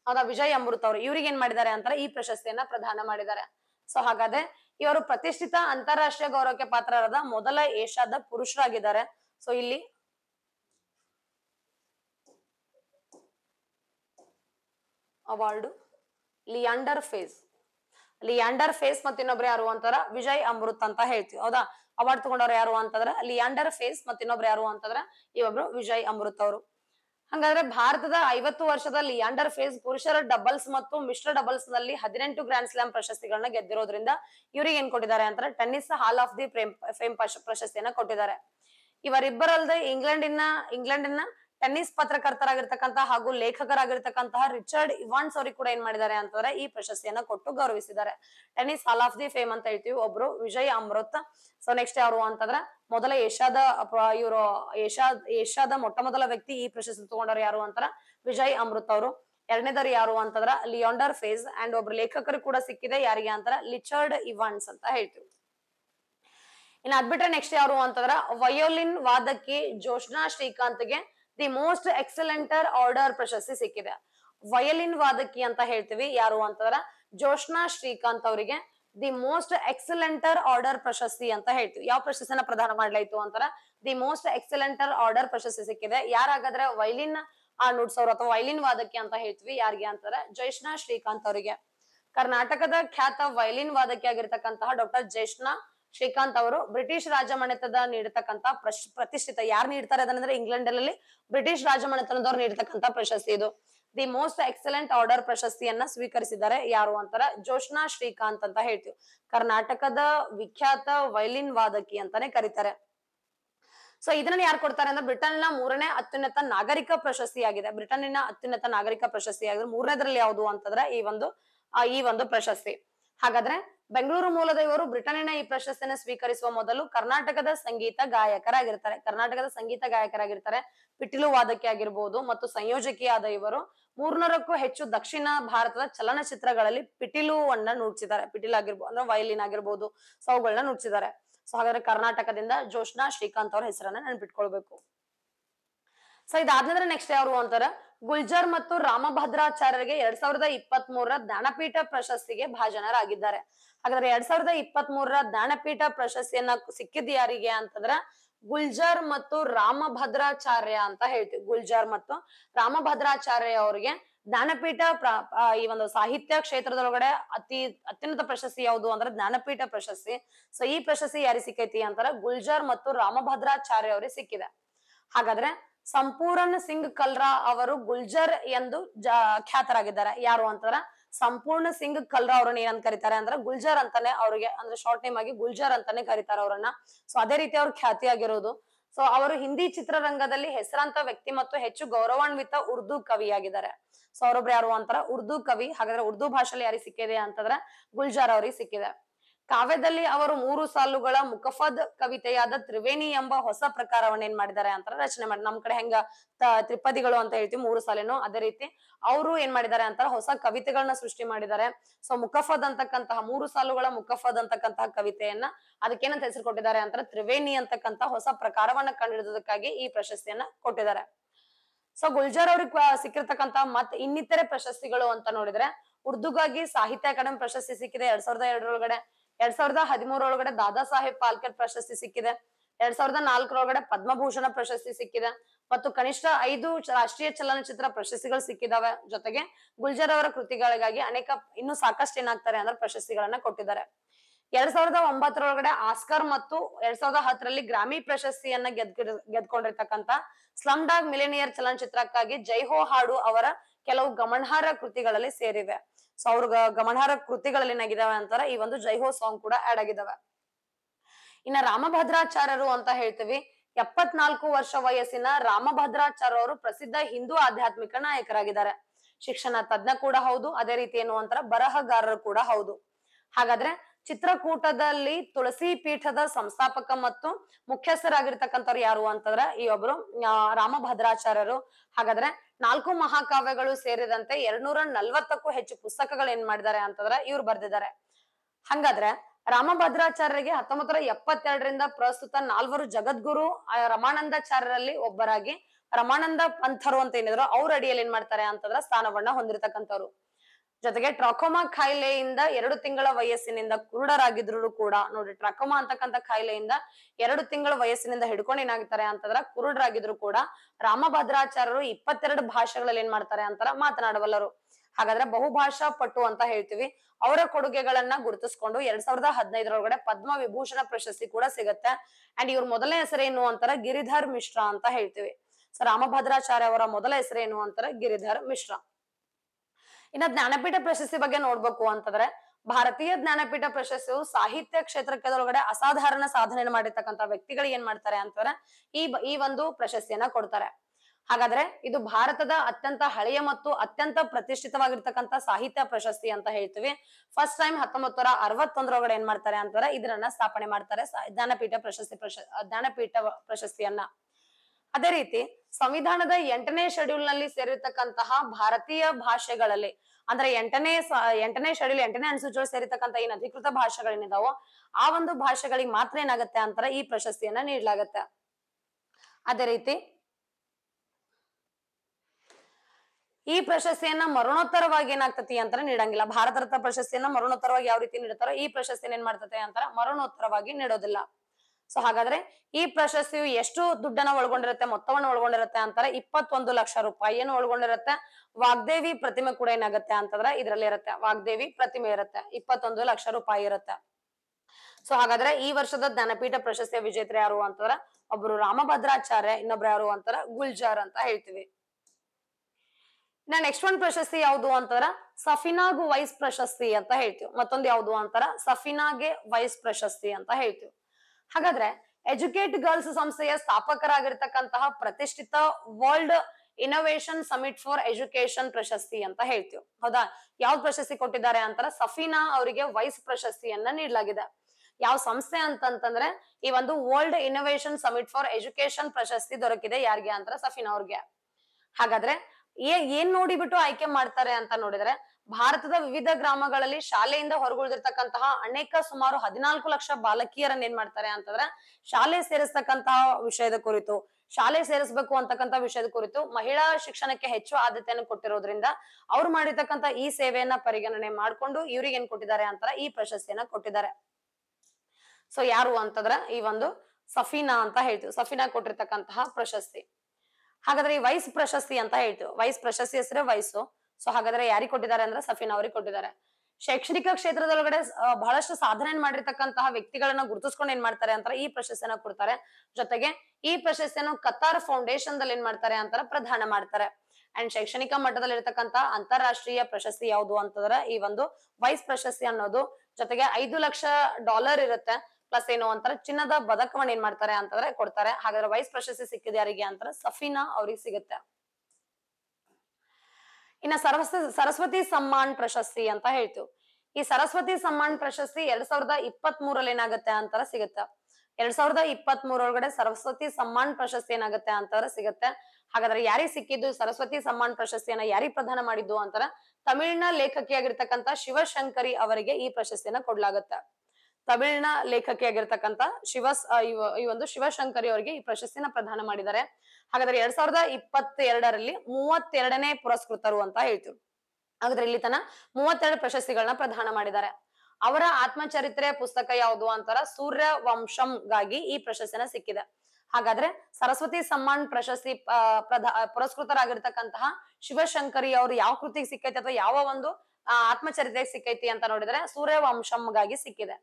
ಹೌದಾ ವಿಜಯ್ ಅಮೃತ್ ಅವರು ಇವ್ರಿಗೆ ಏನ್ ಮಾಡಿದ್ದಾರೆ ಅಂತಾರೆ ಈ ಪ್ರಶಸ್ತಿಯನ್ನ ಪ್ರದಾನ ಮಾಡಿದ್ದಾರೆ ಸೊ ಹಾಗಾದ್ರೆ ಇವರು ಪ್ರತಿಷ್ಠಿತ ಅಂತಾರಾಷ್ಟ್ರೀಯ ಗೌರವಕ್ಕೆ ಪಾತ್ರರಾದ ಮೊದಲ ಏಷ್ಯಾದ ಪುರುಷರಾಗಿದ್ದಾರೆ ಸೊ ಇಲ್ಲಿ ಅವಾರ್ಡ್ ಲಿಯಾಂಡರ್ ಫೇಸ್ ಲಿಯಾಂಡರ್ ಫೇಸ್ ಮತ್ತಿನ್ನೊಬ್ರು ಯಾರು ಅಂತಾರ ವಿಜಯ್ ಅಮೃತ್ ಅಂತ ಹೇಳ್ತೀವಿ ಹೌದಾ ಅವಾರ್ಡ್ ತಗೊಂಡವ್ರು ಯಾರು ಅಂತಂದ್ರೆ ಲಿಯಾಂಡರ್ ಫೇಸ್ ಮತ್ತಿನ್ನೊಬ್ರು ಯಾರು ಅಂತಂದ್ರೆ ಇವೊಬ್ರು ವಿಜಯ್ ಅಮೃತ್ ಅವರು ಹಂಗಾದ್ರೆ ಭಾರತದ ಐವತ್ತು ವರ್ಷದಲ್ಲಿ ಲಿಯಾಂಡರ್ ಫೇಸ್ ಪುರುಷರ ಡಬಲ್ಸ್ ಮತ್ತು ಮಿಶ್ರ ಡಬಲ್ಸ್ ನಲ್ಲಿ ಹದಿನೆಂಟು ಗ್ರ್ಯಾಂಡ್ ಸ್ಲಾಮ್ ಪ್ರಶಸ್ತಿಗಳನ್ನ ಗೆದ್ದಿರೋದ್ರಿಂದ ಇವರಿಗೆ ಏನ್ ಕೊಟ್ಟಿದ್ದಾರೆ ಅಂತ tennis hall of the fame ಪ್ರಶಸ್ತಿಯನ್ನ ಕೊಟ್ಟಿದ್ದಾರೆ ಇವರಿಬ್ಬರಲ್ಲದೆ ಇಂಗ್ಲೆಂಡಿನ ಇಂಗ್ಲೆಂಡಿನ ಟೆನ್ನಿಸ್ ಪತ್ರಕರ್ತರಾಗಿರ್ತಕ್ಕಂತಹ ಹಾಗೂ ಲೇಖಕರಾಗಿರ್ತಕ್ಕಂತಹ ರಿಚರ್ಡ್ ಇವಾನ್ಸ್ ಅವ್ರಿಗೆ ಕೂಡ ಏನ್ ಮಾಡಿದ್ದಾರೆ ಅಂತಂದ್ರೆ ಈ ಪ್ರಶಸ್ತಿಯನ್ನ ಕೊಟ್ಟು ಗೌರವಿಸಿದ್ದಾರೆ tennis hall of the fame ಅಂತ ಹೇಳ್ತೀವಿ ಒಬ್ರು ವಿಜಯ್ ಅಮೃತ್ ಸೊ ನೆಕ್ಸ್ಟ್ ಯಾರು ಅಂತಂದ್ರೆ ಮೊದಲ ಏಷ್ಯಾದ ಇವರು ಏಷ್ಯಾ ಏಷ್ಯಾದ ಮೊಟ್ಟ ಮೊದಲ ವ್ಯಕ್ತಿ ಈ ಪ್ರಶಸ್ತಿ ತಗೊಂಡವ್ರು ಯಾರು ಅಂತಾರ ವಿಜಯ್ ಅಮೃತ್ ಅವರು ಎರಡನೇದಾರು ಯಾರು ಅಂತಂದ್ರ ಲಿಯೋಂಡರ್ ಫೇಸ್ ಅಂಡ್ ಒಬ್ರು ಲೇಖಕರು ಕೂಡ ಸಿಕ್ಕಿದೆ ಯಾರಿಗೆ ಅಂತಾರ ಲಿಚರ್ಡ್ ಇವಾನ್ಸ್ ಅಂತ ಹೇಳ್ತೀವಿ ಇನ್ನು ಅದ್ಬಿಟ್ರೆ ನೆಕ್ಸ್ಟ್ ಯಾರು ಅಂತಂದ್ರ ವಯೋಲಿನ್ ವಾದಕಿ ಜೋಶ್ನಾ ಶ್ರೀಕಾಂತ್ಗೆ ದಿ ಮೋಸ್ಟ್ ಎಕ್ಸಲೆಂಟರ್ ಆರ್ಡರ್ ಪ್ರಶಸ್ತಿ ಸಿಕ್ಕಿದೆ ವಯಲಿನ್ ವಾದಕಿ ಅಂತ ಹೇಳ್ತೀವಿ ಯಾರು ಅಂತಂದ್ರ ಜೋಶ್ನಾ ಶ್ರೀಕಾಂತ್ ಅವರಿಗೆ ದಿ ಮೋಸ್ಟ್ ಎಕ್ಸಲೆಂಟರ್ ಆರ್ಡರ್ ಪ್ರಶಸ್ತಿ ಅಂತ ಹೇಳ್ತೀವಿ ಯಾವ ಪ್ರಶಸ್ತಿನ ಪ್ರದಾನ ಮಾಡ್ಲಾಯ್ತು ಅಂತಾರ ದಿ ಮೋಸ್ಟ್ ಎಕ್ಸಲೆಂಟರ್ ಆರ್ಡರ್ ಪ್ರಶಸ್ತಿ ಸಿಕ್ಕಿದೆ ಯಾರಾಗಾದ್ರೆ ವೈಲಿನ್ ಆ ನುಡ್ಸೋರು ಅಥವಾ ವೈಲಿನ್ ವಾದಕಿ ಅಂತ ಹೇಳ್ತೀವಿ ಯಾರಿಗೆ ಅಂತಾರೆ ಜೈಷ್ಣಾ ಶ್ರೀಕಾಂತ್ ಅವರಿಗೆ ಕರ್ನಾಟಕದ ಖ್ಯಾತ ವೈಲಿನ್ ವಾದಕಿ ಆಗಿರ್ತಕ್ಕಂತಹ ಡಾಕ್ಟರ್ ಜೈಷ್ಣಾ ಶ್ರೀಕಾಂತ್ ಅವರು ಬ್ರಿಟಿಷ್ ರಾಜಮನೆತದ ನೀಡತಕ್ಕಂತ ಪ್ರತಿಷ್ಠಿತ ಯಾರು ನೀಡ್ತಾರೆ ಅದನ್ನಂದ್ರೆ ಇಂಗ್ಲೆಂಡ್ ಅಲ್ಲಿ ಬ್ರಿಟಿಷ್ ರಾಜಮನೆತನದವ್ರು ನೀಡತಕ್ಕಂತ ಪ್ರಶಸ್ತಿ ಇದು ದಿ ಮೋಸ್ಟ್ ಎಕ್ಸಲೆಂಟ್ ಆರ್ಡರ್ ಪ್ರಶಸ್ತಿಯನ್ನ ಸ್ವೀಕರಿಸಿದ್ದಾರೆ ಯಾರು ಅಂತಾರೆ ಜೋಶ್ನಾ ಶ್ರೀಕಾಂತ್ ಅಂತ ಹೇಳ್ತೀವಿ ಕರ್ನಾಟಕದ ವಿಖ್ಯಾತ ವೈಲಿನ್ ವಾದಕಿ ಅಂತಾನೆ ಕರೀತಾರೆ ಸೊ ಇದನ್ನ ಯಾರು ಕೊಡ್ತಾರೆ ಅಂದ್ರೆ ಬ್ರಿಟನ್ ನ ಮೂರನೇ ಅತ್ಯುನ್ನತ ನಾಗರಿಕ ಪ್ರಶಸ್ತಿಯಾಗಿದೆ ಬ್ರಿಟನ್ನಿನ ಅತ್ಯುನ್ನತ ನಾಗರಿಕ ಪ್ರಶಸ್ತಿ ಆಗಿದೆ ಮೂರನೇದ್ರಲ್ಲಿ ಯಾವುದು ಅಂತಂದ್ರೆ ಈ ಒಂದು ಈ ಒಂದು ಪ್ರಶಸ್ತಿ ಹಾಗಾದ್ರೆ ಬೆಂಗಳೂರು ಮೂಲದ ಇವರು ಬ್ರಿಟನ್ನಿನ ಈ ಪ್ರಶಸ್ತಿಯನ್ನು ಸ್ವೀಕರಿಸುವ ಮೊದಲು ಕರ್ನಾಟಕದ ಸಂಗೀತ ಗಾಯಕರಾಗಿರ್ತಾರೆ ಕರ್ನಾಟಕದ ಸಂಗೀತ ಗಾಯಕರಾಗಿರ್ತಾರೆ ಪಿಟಿಲು ವಾದಕಿ ಆಗಿರ್ಬಹುದು ಮತ್ತು ಸಂಯೋಜಕಿಯಾದ ಇವರು ಮೂರ್ನೂರಕ್ಕೂ ಹೆಚ್ಚು ದಕ್ಷಿಣ ಭಾರತದ ಚಲನಚಿತ್ರಗಳಲ್ಲಿ ಪಿಟಿಲುವನ್ನ ನುಡ್ಸಿದ್ದಾರೆ ಪಿಟಿಲ್ ಆಗಿರ್ಬೋದು ಅಂದ್ರೆ ವಯಲಿನ್ ಆಗಿರ್ಬಹುದು ಸೊ ಅವುಗಳನ್ನ ನುಡ್ಸಿದ್ದಾರೆ ಸೊ ಹಾಗಾದ್ರೆ ಕರ್ನಾಟಕದಿಂದ ಜೋಶ್ನಾ ಶ್ರೀಕಾಂತ್ ಅವರ ಹೆಸರನ್ನ ನೆನಪಿಟ್ಕೊಳ್ಬೇಕು ಸೊ ನಂತರ ನೆಕ್ಸ್ಟ್ ಯಾರು ಅಂತಾರ ಗುಲ್ಜರ್ ಮತ್ತು ರಾಮಭದ್ರಾಚಾರ್ಯರಿಗೆ ಎರಡ್ ಸಾವಿರದ ಇಪ್ಪತ್ತ್ ಮೂರರ ಜ್ಞಾನಪೀಠ ಪ್ರಶಸ್ತಿಗೆ ಭಾಜನರಾಗಿದ್ದಾರೆ ಹಾಗಾದ್ರೆ ಎರಡ್ ಸಾವಿರದ ಇಪ್ಪತ್ತ್ ಮೂರರ ಜ್ಞಾನಪೀಠ ಪ್ರಶಸ್ತಿಯನ್ನ ಸಿಕ್ಕಿದ್ ಯಾರಿಗೆ ಅಂತಂದ್ರ ಗುಲ್ಜರ್ ಮತ್ತು ರಾಮಭದ್ರಾಚಾರ್ಯ ಅಂತ ಹೇಳ್ತೀವಿ ಗುಲ್ಜಾರ್ ಮತ್ತು ರಾಮಭದ್ರಾಚಾರ್ಯ ಅವ್ರಿಗೆ ಜ್ಞಾನಪೀಠ ಈ ಒಂದು ಸಾಹಿತ್ಯ ಕ್ಷೇತ್ರದೊಳಗಡೆ ಅತಿ ಅತ್ಯುನ್ನತ ಪ್ರಶಸ್ತಿ ಯಾವುದು ಅಂದ್ರೆ ಜ್ಞಾನಪೀಠ ಪ್ರಶಸ್ತಿ ಸೊ ಈ ಪ್ರಶಸ್ತಿ ಯಾರಿಗೆ ಸಿಕ್ಕೈತಿ ಅಂತಾರ ಗುಲ್ಜರ್ ಮತ್ತು ರಾಮಭದ್ರಾಚಾರ್ಯ ಅವ್ರಿಗೆ ಸಿಕ್ಕಿದೆ ಹಾಗಾದ್ರೆ ಸಂಪೂರ್ಣ ಸಿಂಗ್ ಕಲ್ರಾ ಅವರು ಗುಲ್ಜರ್ ಎಂದು ಖ್ಯಾತರಾಗಿದ್ದಾರೆ ಯಾರು ಅಂತಂದ್ರ ಸಂಪೂರ್ಣ ಸಿಂಗ್ ಕಲ್ರಾ ಅವ್ರನ್ನ ಏನಂತ ಕರೀತಾರೆ ಅಂದ್ರೆ ಗುಲ್ಜರ್ ಅಂತಾನೆ ಅವ್ರಿಗೆ ಅಂದ್ರೆ ಶಾರ್ಟ್ ನೇಮ್ ಆಗಿ ಗುಲ್ಜರ್ ಅಂತಾನೆ ಕರೀತಾರೆ ಅವ್ರನ್ನ ಸೊ ಅದೇ ರೀತಿ ಅವ್ರ ಖ್ಯಾತಿ ಆಗಿರೋದು ಸೊ ಅವರು ಹಿಂದಿ ಚಿತ್ರರಂಗದಲ್ಲಿ ಹೆಸರಾಂತ ವ್ಯಕ್ತಿ ಮತ್ತು ಹೆಚ್ಚು ಗೌರವಾನ್ವಿತ ಉರ್ದು ಕವಿಯಾಗಿದ್ದಾರೆ ಸೊ ಅವರೊಬ್ರು ಯಾರು ಅಂತಾರ ಉರ್ದು ಕವಿ ಹಾಗಾದ್ರೆ ಉರ್ದು ಭಾಷೆಯಲ್ಲಿ ಯಾರಿಗೆ ಸಿಕ್ಕಿದೆ ಅಂತಂದ್ರೆ ಗುಲ್ಜಾರ್ ಅವ್ರಿಗೆ ಸಿಕ್ಕಿದೆ ಕಾವ್ಯದಲ್ಲಿ ಅವರು ಮೂರು ಸಾಲುಗಳ ಮುಖಫದ್ ಕವಿತೆಯಾದ ತ್ರಿವೇಣಿ ಎಂಬ ಹೊಸ ಪ್ರಕಾರವನ್ನ ಏನ್ ಮಾಡಿದ್ದಾರೆ ಅಂತ ರಚನೆ ಮಾಡಿ ನಮ್ ಕಡೆ ಹೆಂಗ ತ್ರಿಪದಿಗಳು ಅಂತ ಹೇಳ್ತೀವಿ ಮೂರು ಸಾಲೇನು ಅದೇ ರೀತಿ ಅವರು ಏನ್ ಮಾಡಿದ್ದಾರೆ ಅಂತ ಹೊಸ ಕವಿತೆಗಳನ್ನ ಸೃಷ್ಟಿ ಮಾಡಿದ್ದಾರೆ ಸೊ ಮುಖಫದ್ ಅಂತಕ್ಕಂತಹ ಮೂರು ಸಾಲುಗಳ ಮುಖಫದ್ ಅಂತಕ್ಕಂತಹ ಕವಿತೆಯನ್ನ ಅದಕ್ಕೇನಂತ ಹೆಸರು ಕೊಟ್ಟಿದ್ದಾರೆ ಅಂತ ತ್ರಿವೇಣಿ ಅಂತಕ್ಕಂತಹ ಹೊಸ ಪ್ರಕಾರವನ್ನ ಕಂಡುಹಿಡಿದಕ್ಕಾಗಿ ಈ ಪ್ರಶಸ್ತಿಯನ್ನ ಕೊಟ್ಟಿದ್ದಾರೆ ಸೊ ಗುಲ್ಜಾರ್ ಅವ್ರಿಗೆ ಸಿಕ್ಕಿರ್ತಕ್ಕಂತಹ ಮತ್ ಇನ್ನಿತರೆ ಪ್ರಶಸ್ತಿಗಳು ಅಂತ ನೋಡಿದ್ರೆ ಉರ್ದುಗಾಗಿ ಸಾಹಿತ್ಯ ಅಕಾಡೆಮಿ ಪ್ರಶಸ್ತಿ ಸಿಕ್ಕಿದೆ ಎರಡ್ ಸಾವಿರದ ಎರಡರೊಳಗಡೆ ಎರಡ್ ಸಾವಿರದ ಹದಿಮೂರೊಳಗಡೆ ದಾದಾ ಸಾಹೇಬ್ ಪಾಲ್ಕರ್ ಪ್ರಶಸ್ತಿ ಸಿಕ್ಕಿದೆ ಎರಡ್ ಸಾವಿರದ ನಾಲ್ಕರೊಳಗಡೆ ಪದ್ಮಭೂಷಣ ಪ್ರಶಸ್ತಿ ಸಿಕ್ಕಿದೆ ಮತ್ತು ಕನಿಷ್ಠ ಐದು ರಾಷ್ಟ್ರೀಯ ಚಲನಚಿತ್ರ ಪ್ರಶಸ್ತಿಗಳು ಸಿಕ್ಕಿದಾವೆ ಜೊತೆಗೆ ಗುಲ್ಜರ್ ಅವರ ಕೃತಿಗಳಿಗಾಗಿ ಅನೇಕ ಇನ್ನು ಸಾಕಷ್ಟು ಏನಾಗ್ತಾರೆ ಅಂದ್ರೆ ಪ್ರಶಸ್ತಿಗಳನ್ನ ಕೊಟ್ಟಿದ್ದಾರೆ ಎರಡ್ ಸಾವಿರದ ಒಂಬತ್ತರೊಳಗಡೆ ಆಸ್ಕರ್ ಮತ್ತು ಎರಡ್ ಸಾವಿರದ ಹತ್ತರಲ್ಲಿ ಗ್ರಾಮಿ ಪ್ರಶಸ್ತಿಯನ್ನ ಗೆದ್ ಗೆದ್ಕೊಂಡಿರ್ತಕ್ಕಂಥ ಸ್ಲಮ್ ಡಾಗ್ ಮಿಲಿನಿಯರ್ ಚಲನಚಿತ್ರಕ್ಕಾಗಿ ಜೈ ಹೋ ಹಾಡು ಅವರ ಕೆಲವು ಗಮನಾರ್ಹ ಕೃತಿಗಳಲ್ಲಿ ಸೇರಿವೆ ಸೊ ಅವ್ರ ಗಮನಾರ್ಹ ಕೃತಿಗಳಲ್ಲಿ ಏನಾಗಿದಾವೆ ಅಂತಾರ ಈ ಒಂದು ಜೈಹೋ ಸಾಂಗ್ ಕೂಡ ಆಡ್ ಆಗಿದಾವೆ ಇನ್ನ ರಾಮಭದ್ರಾಚಾರ್ಯರು ಅಂತ ಹೇಳ್ತೀವಿ ಎಪ್ಪತ್ನಾಲ್ಕು ವರ್ಷ ವಯಸ್ಸಿನ ರಾಮಭದ್ರಾಚಾರ್ಯ ಅವರು ಪ್ರಸಿದ್ಧ ಹಿಂದೂ ಆಧ್ಯಾತ್ಮಿಕ ನಾಯಕರಾಗಿದ್ದಾರೆ ಶಿಕ್ಷಣ ತಜ್ಞ ಕೂಡ ಹೌದು ಅದೇ ರೀತಿ ಏನು ಅಂತಾರ ಬರಹಗಾರರು ಕೂಡ ಹೌದು ಹಾಗಾದ್ರೆ ಚಿತ್ರಕೂಟದಲ್ಲಿ ತುಳಸಿ ಪೀಠದ ಸಂಸ್ಥಾಪಕ ಮತ್ತು ಮುಖ್ಯಸ್ಥರಾಗಿರ್ತಕ್ಕಂಥವ್ರು ಯಾರು ಅಂತಂದ್ರೆ ಈ ಒಬ್ರು ರಾಮಭದ್ರಾಚಾರ್ಯರು ಹಾಗಾದ್ರೆ ನಾಲ್ಕು ಮಹಾಕಾವ್ಯಗಳು ಸೇರಿದಂತೆ ಎರಡ್ನೂರ ನಲ್ವತ್ತಕ್ಕೂ ಹೆಚ್ಚು ಪುಸ್ತಕಗಳು ಏನ್ ಮಾಡಿದ್ದಾರೆ ಅಂತಂದ್ರೆ ಇವ್ರು ಬರ್ದಿದ್ದಾರೆ ಹಂಗಾದ್ರೆ ರಾಮಭದ್ರಾಚಾರ್ಯರಿಗೆ ಹತ್ತೊಂಬತ್ತರ ಎಪ್ಪತ್ತೆರಡರಿಂದ ಪ್ರಸ್ತುತ ನಾಲ್ವರು ಜಗದ್ಗುರು ರಮಾನಂದಾಚಾರ್ಯರಲ್ಲಿ ಒಬ್ಬರಾಗಿ ರಮಾನಂದ ಪಂಥರು ಅಂತ ಏನಿದ್ರು ಅವ್ರ ಅಡಿಯಲ್ಲಿ ಏನ್ ಮಾಡ್ತಾರೆ ಅಂತಂದ್ರ ಸ್ಥಾನವನ್ನ ಹೊಂದಿರತಕ್ಕಂಥವ್ರು ಜೊತೆಗೆ ಟ್ರಾಕೋಮಾ ಕಾಯಿಲೆಯಿಂದ ಎರಡು ತಿಂಗಳ ವಯಸ್ಸಿನಿಂದ ಕುರುಡರಾಗಿದ್ರು ಕೂಡ ನೋಡಿ ಟ್ರಾಕೋಮಾ ಅಂತಕ್ಕಂಥ ಕಾಯಿಲೆಯಿಂದ ಎರಡು ತಿಂಗಳ ವಯಸ್ಸಿನಿಂದ ಹಿಡ್ಕೊಂಡು ಏನಾಗ್ತಾರೆ ಅಂತಂದ್ರ ಕುರುಡರಾಗಿದ್ರು ಕೂಡ ರಾಮಭದ್ರಾಚಾರ್ಯರು ಇಪ್ಪತ್ತೆರಡು ಭಾಷೆಗಳಲ್ಲಿ ಏನ್ ಮಾಡ್ತಾರೆ ಅಂತಾರ ಮಾತನಾಡಬಲ್ಲರು ಹಾಗಾದ್ರೆ ಬಹುಭಾಷಾ ಪಟು ಅಂತ ಹೇಳ್ತೀವಿ ಅವರ ಕೊಡುಗೆಗಳನ್ನ ಗುರುತಿಸ್ಕೊಂಡು ಎರಡ್ ಸಾವಿರದ ಹದಿನೈದರೊಳಗಡೆ ಪದ್ಮ ವಿಭೂಷಣ ಪ್ರಶಸ್ತಿ ಕೂಡ ಸಿಗತ್ತೆ ಅಂಡ್ ಇವ್ರ ಮೊದಲನೇ ಹೆಸರೇನು ಅಂತಾರ ಗಿರಿಧರ್ ಮಿಶ್ರಾ ಅಂತ ಹೇಳ್ತೀವಿ ಸೊ ರಾಮಭದ್ರಾಚಾರ್ಯ ಅವರ ಮೊದಲ ಹೆಸರೇನು ಅಂತಾರ ಗಿರಿಧರ್ ಮಿಶ್ರಾ ಇನ್ನ ಜ್ಞಾನಪೀಠ ಪ್ರಶಸ್ತಿ ಬಗ್ಗೆ ನೋಡ್ಬೇಕು ಅಂತಂದ್ರೆ ಭಾರತೀಯ ಜ್ಞಾನಪೀಠ ಪ್ರಶಸ್ತಿಯು ಸಾಹಿತ್ಯ ಕ್ಷೇತ್ರಕ್ಕೆದೊಳಗಡೆ ಅಸಾಧಾರಣ ಸಾಧನೆಯನ್ನು ಮಾಡಿರ್ತಕ್ಕಂಥ ವ್ಯಕ್ತಿಗಳು ಏನ್ ಮಾಡ್ತಾರೆ ಅಂತಂದ್ರೆ ಈ ಈ ಒಂದು ಪ್ರಶಸ್ತಿಯನ್ನ ಕೊಡ್ತಾರೆ ಹಾಗಾದ್ರೆ ಇದು ಭಾರತದ ಅತ್ಯಂತ ಹಳೆಯ ಮತ್ತು ಅತ್ಯಂತ ಪ್ರತಿಷ್ಠಿತವಾಗಿರ್ತಕ್ಕಂಥ ಸಾಹಿತ್ಯ ಪ್ರಶಸ್ತಿ ಅಂತ ಹೇಳ್ತೀವಿ ಫಸ್ಟ್ ಟೈಮ್ ಹತ್ತೊಂಬತ್ತು ನೂರ ಅರವತ್ತೊಂದರೊಳಗಡೆ ಏನ್ ಮಾಡ್ತಾರೆ ಅಂತಂದ್ರೆ ಇದನ್ನ ಸ್ಥಾಪನೆ ಮಾಡ್ತಾರೆ ಜ್ಞಾನಪೀಠ ಪ್ರಶಸ್ತಿ ಪ್ರಶ ಜ್ಞಾನಪೀಠ ಪ್ರಶಸ್ತಿಯನ್ನ ಅದೇ ರೀತಿ ಸಂವಿಧಾನದ ಎಂಟನೇ ಶೆಡ್ಯೂಲ್ ನಲ್ಲಿ ಸೇರಿರ್ತಕ್ಕಂತಹ ಭಾರತೀಯ ಭಾಷೆಗಳಲ್ಲಿ ಅಂದ್ರೆ ಎಂಟನೇ ಎಂಟನೇ ಶೆಡ್ಯೂಲ್ ಎಂಟನೇ ಅನುಸೂಚಿಗಳು ಸೇರಿರ್ತಕ್ಕಂತ ಏನ್ ಅಧಿಕೃತ ಭಾಷೆಗಳೇನಿದಾವೋ ಆ ಒಂದು ಭಾಷೆಗಳಿಗೆ ಮಾತ್ರ ಏನಾಗತ್ತೆ ಅಂತರ ಈ ಪ್ರಶಸ್ತಿಯನ್ನ ನೀಡಲಾಗತ್ತೆ ಅದೇ ರೀತಿ ಈ ಪ್ರಶಸ್ತಿಯನ್ನ ಮರಣೋತ್ತರವಾಗಿ ಏನಾಗ್ತತಿ ಅಂತ ನೀಡಂಗಿಲ್ಲ ಭಾರತ ರತ್ನ ಪ್ರಶಸ್ತಿಯನ್ನ ಮರಣೋತ್ತರವಾಗಿ ಯಾವ ರೀತಿ ನೀಡುತ್ತಾರೋ ಈ ಪ್ರಶಸ್ತಿಯನ್ನ ಏನ್ ಮಾಡ್ತತೆ ಅಂತರ ಮರಣೋತ್ತರವಾಗಿ ನೀಡೋದಿಲ್ಲ ಸೊ ಹಾಗಾದ್ರೆ ಈ ಪ್ರಶಸ್ತಿಯು ಎಷ್ಟು ದುಡ್ಡನ್ನ ಒಳಗೊಂಡಿರುತ್ತೆ ಮೊತ್ತವನ್ನು ಒಳಗೊಂಡಿರುತ್ತೆ ಅಂತಾರೆ ಇಪ್ಪತ್ತೊಂದು ಲಕ್ಷ ರೂಪಾಯಿಯನ್ನು ಒಳಗೊಂಡಿರುತ್ತೆ ವಾಗ್ದೇವಿ ಪ್ರತಿಮೆ ಕೂಡ ಏನಾಗುತ್ತೆ ಅಂತಂದ್ರೆ ಇದರಲ್ಲಿ ಇರುತ್ತೆ ವಾಗ್ದೇವಿ ಪ್ರತಿಮೆ ಇರುತ್ತೆ ಇಪ್ಪತ್ತೊಂದು ಲಕ್ಷ ರೂಪಾಯಿ ಇರುತ್ತೆ ಸೊ ಹಾಗಾದ್ರೆ ಈ ವರ್ಷದ ಜ್ಞಾನಪೀಠ ಪ್ರಶಸ್ತಿಯ ವಿಜೇತರು ಯಾರು ಅಂತಂದ್ರೆ ಒಬ್ರು ರಾಮಭದ್ರಾಚಾರ್ಯ ಇನ್ನೊಬ್ರು ಯಾರು ಅಂತಾರ ಗುಲ್ಜಾರ್ ಅಂತ ಹೇಳ್ತೀವಿ ಇನ್ನ ನೆಕ್ಸ್ಟ್ ಒಂದ್ ಪ್ರಶಸ್ತಿ ಯಾವ್ದು ಅಂತಾರ ಸಫಿನಾಗು ವೈಸ್ ಪ್ರಶಸ್ತಿ ಅಂತ ಹೇಳ್ತೀವಿ ಮತ್ತೊಂದು ಯಾವ್ದು ಅಂತಾರ ಸಫಿನಾಗೆ ವೈಸ್ ಪ್ರಶಸ್ತಿ ಅಂತ ಹೇಳ್ತೀವಿ ಹಾಗಾದ್ರೆ ಎಜುಕೇಟ್ ಗರ್ಲ್ಸ್ ಸಂಸ್ಥೆಯ ಸ್ಥಾಪಕರಾಗಿರ್ತಕ್ಕಂತಹ ಪ್ರತಿಷ್ಠಿತ World Innovation Summit for Education ಪ್ರಶಸ್ತಿ ಅಂತ ಹೇಳ್ತೀವಿ ಹೌದಾ ಯಾವ ಪ್ರಶಸ್ತಿ ಕೊಟ್ಟಿದ್ದಾರೆ ಅಂತಾರ ಸಫೀನಾ ಅವರಿಗೆ ವೈಸ್ ಪ್ರಶಸ್ತಿಯನ್ನ ನೀಡಲಾಗಿದೆ ಯಾವ ಸಂಸ್ಥೆ ಅಂತಂತಂದ್ರೆ ಈ ಒಂದು World Innovation Summit for Education ಪ್ರಶಸ್ತಿ ದೊರಕಿದೆ ಯಾರಿಗೆ ಅಂತ ಸಫೀನಾ ಅವ್ರಿಗೆ ಹಾಗಾದ್ರೆ ಏನ್ ನೋಡಿಬಿಟ್ಟು ಆಯ್ಕೆ ಮಾಡ್ತಾರೆ ಅಂತ ನೋಡಿದ್ರೆ ಭಾರತದ ವಿವಿಧ ಗ್ರಾಮಗಳಲ್ಲಿ ಶಾಲೆಯಿಂದ ಹೊರಗುಳಿದಿರ್ತಕ್ಕಂತಹ ಅನೇಕ ಸುಮಾರು ಹದಿನಾಲ್ಕು ಲಕ್ಷ ಬಾಲಕಿಯರನ್ನ ಏನ್ ಮಾಡ್ತಾರೆ ಅಂತಂದ್ರೆ ಶಾಲೆ ಸೇರಿಸ್ತಕ್ಕಂತಹ ವಿಷಯದ ಕುರಿತು ಶಾಲೆ ಸೇರಿಸಬೇಕು ಅಂತಕ್ಕಂತ ವಿಷಯದ ಕುರಿತು ಮಹಿಳಾ ಶಿಕ್ಷಣಕ್ಕೆ ಹೆಚ್ಚು ಆದ್ಯತೆಯನ್ನು ಕೊಟ್ಟಿರೋದ್ರಿಂದ ಅವ್ರು ಮಾಡಿರ್ತಕ್ಕಂಥ ಈ ಸೇವೆಯನ್ನ ಪರಿಗಣನೆ ಮಾಡ್ಕೊಂಡು ಇವ್ರಿಗೆ ಏನ್ ಕೊಟ್ಟಿದ್ದಾರೆ ಅಂತಾರ ಈ ಪ್ರಶಸ್ತಿಯನ್ನ ಕೊಟ್ಟಿದ್ದಾರೆ ಸೊ ಯಾರು ಅಂತಂದ್ರ ಈ ಒಂದು ಸಫೀನಾ ಅಂತ ಹೇಳ್ತೀವಿ ಸಫೀನಾ ಕೊಟ್ಟಿರ್ತಕ್ಕಂತಹ ಪ್ರಶಸ್ತಿ ಹಾಗಾದ್ರೆ ಈ ವಯಸ್ ಪ್ರಶಸ್ತಿ ಅಂತ ಹೇಳ್ತೀವಿ ವೈಸ್ ಪ್ರಶಸ್ತಿ ಹೆಸ್ರೆ ವಯಸ್ಸು ಸೊ ಹಾಗಾದ್ರೆ ಯಾರಿಗೆ ಕೊಟ್ಟಿದ್ದಾರೆ ಅಂದ್ರೆ ಸಫೀನಾ ಅವ್ರಿಗೆ ಕೊಟ್ಟಿದ್ದಾರೆ ಶೈಕ್ಷಣಿಕ ಕ್ಷೇತ್ರದೊಳಗಡೆ ಬಹಳಷ್ಟು ಸಾಧನೆ ಮಾಡಿರ್ತಕ್ಕಂತಹ ವ್ಯಕ್ತಿಗಳನ್ನ ಗುರುತಿಸ್ಕೊಂಡು ಏನ್ ಮಾಡ್ತಾರೆ ಅಂತ ಈ ಪ್ರಶಸ್ತಿಯನ್ನ ಕೊಡ್ತಾರೆ ಜೊತೆಗೆ ಈ ಪ್ರಶಸ್ತಿಯನ್ನು ಕತಾರ್ ಫೌಂಡೇಶನ್ ದಲ್ಲಿ ಏನ್ ಮಾಡ್ತಾರೆ ಅಂತಾರೆ ಪ್ರದಾನ ಮಾಡ್ತಾರೆ ಅಂಡ್ ಶೈಕ್ಷಣಿಕ ಮಟ್ಟದಲ್ಲಿ ಇರತಕ್ಕಂತ ಅಂತಾರಾಷ್ಟ್ರೀಯ ಪ್ರಶಸ್ತಿ ಯಾವುದು ಅಂತಂದ್ರೆ ಈ ಒಂದು ವೈಸ್ ಪ್ರಶಸ್ತಿ ಅನ್ನೋದು ಜೊತೆಗೆ ಐದು ಲಕ್ಷ ಡಾಲರ್ ಇರುತ್ತೆ ಪ್ಲಸ್ ಏನು ಅಂತಾರೆ ಚಿನ್ನದ ಬದಕವನ್ನ ಏನ್ ಮಾಡ್ತಾರೆ ಅಂತಂದ್ರೆ ಕೊಡ್ತಾರೆ ಹಾಗಾದ್ರೆ ವೈಸ್ ಪ್ರಶಸ್ತಿ ಸಿಕ್ಕಿದ ಯಾರಿಗೆ ಅಂತಾರೆ ಸಫೀನಾ ಅವ್ರಿಗೆ ಸಿಗುತ್ತೆ ಇನ್ನ ಸರಸ್ವ ಸರಸ್ವತಿ ಸಮ್ಮಾನ್ ಪ್ರಶಸ್ತಿ ಅಂತ ಹೇಳ್ತೀವಿ ಈ ಸರಸ್ವತಿ ಸಮ್ಮಾನ್ ಪ್ರಶಸ್ತಿ ಎರಡ್ ಸಾವಿರದ ಇಪ್ಪತ್ತ್ ಮೂರಲ್ಲಿ ಏನಾಗುತ್ತೆ ಅಂತಾರ ಸಿಗುತ್ತೆ ಎರಡ್ ಸಾವಿರದ ಇಪ್ಪತ್ತ್ ಮೂರೊಳಗಡೆ ಸರಸ್ವತಿ ಸಮ್ಮಾನ್ ಪ್ರಶಸ್ತಿ ಏನಾಗುತ್ತೆ ಅಂತಾರ ಸಿಗುತ್ತೆ ಹಾಗಾದ್ರೆ ಯಾರಿ ಸಿಕ್ಕಿದ್ದು ಸರಸ್ವತಿ ಸಮ್ಮಾನ್ ಪ್ರಶಸ್ತಿಯನ್ನ ಯಾರಿ ಪ್ರದಾನ ಮಾಡಿದ್ದು ಅಂತಾರ ತಮಿಳಿನ ಲೇಖಕಿಯಾಗಿರ್ತಕ್ಕಂಥ ಶಿವಶಂಕರಿ ಅವರಿಗೆ ಈ ಪ್ರಶಸ್ತಿಯನ್ನ ಕೊಡ್ಲಾಗತ್ತೆ ತಮಿಳಿನ ಲೇಖಕಿಯಾಗಿರತಕ್ಕಂತ ಶಿವ ಈ ಒಂದು ಶಿವಶಂಕರಿ ಅವರಿಗೆ ಈ ಪ್ರಶಸ್ತಿನ ಪ್ರದಾನ ಮಾಡಿದ್ದಾರೆ ಹಾಗಾದ್ರೆ ಎರಡ್ ಸಾವಿರದ ಇಪ್ಪತ್ತೆರಡರಲ್ಲಿ ಮೂವತ್ತೆರಡನೇ ಪುರಸ್ಕೃತರು ಅಂತ ಹೇಳ್ತೀವಿ ಹಾಗಾದ್ರೆ ಇಲ್ಲಿ ತನ ಮೂವತ್ತೆರಡು ಪ್ರಶಸ್ತಿಗಳನ್ನ ಪ್ರದಾನ ಮಾಡಿದ್ದಾರೆ ಅವರ ಆತ್ಮಚರಿತ್ರೆ ಪುಸ್ತಕ ಯಾವುದು ಅಂತಾರ ಸೂರ್ಯ ವಂಶಂಗಾಗಿ ಈ ಪ್ರಶಸ್ತಿನ ಸಿಕ್ಕಿದೆ ಹಾಗಾದ್ರೆ ಸರಸ್ವತಿ ಸಮ್ಮಾನ್ ಪ್ರಶಸ್ತಿ ಪ್ರಧಾ ಪುರಸ್ಕೃತರಾಗಿರ್ತಕ್ಕಂತಹ ಶಿವಶಂಕರಿ ಅವರು ಯಾವ ಕೃತಿಗೆ ಸಿಕ್ಕೈತಿ ಅಥವಾ ಯಾವ ಒಂದು ಆತ್ಮಚರಿತ್ರೆಗೆ ಸಿಕ್ಕೈತಿ ಅಂತ ನೋಡಿದ್ರೆ ವಂಶಂಗಾಗಿ ಸಿಕ್ಕಿದೆ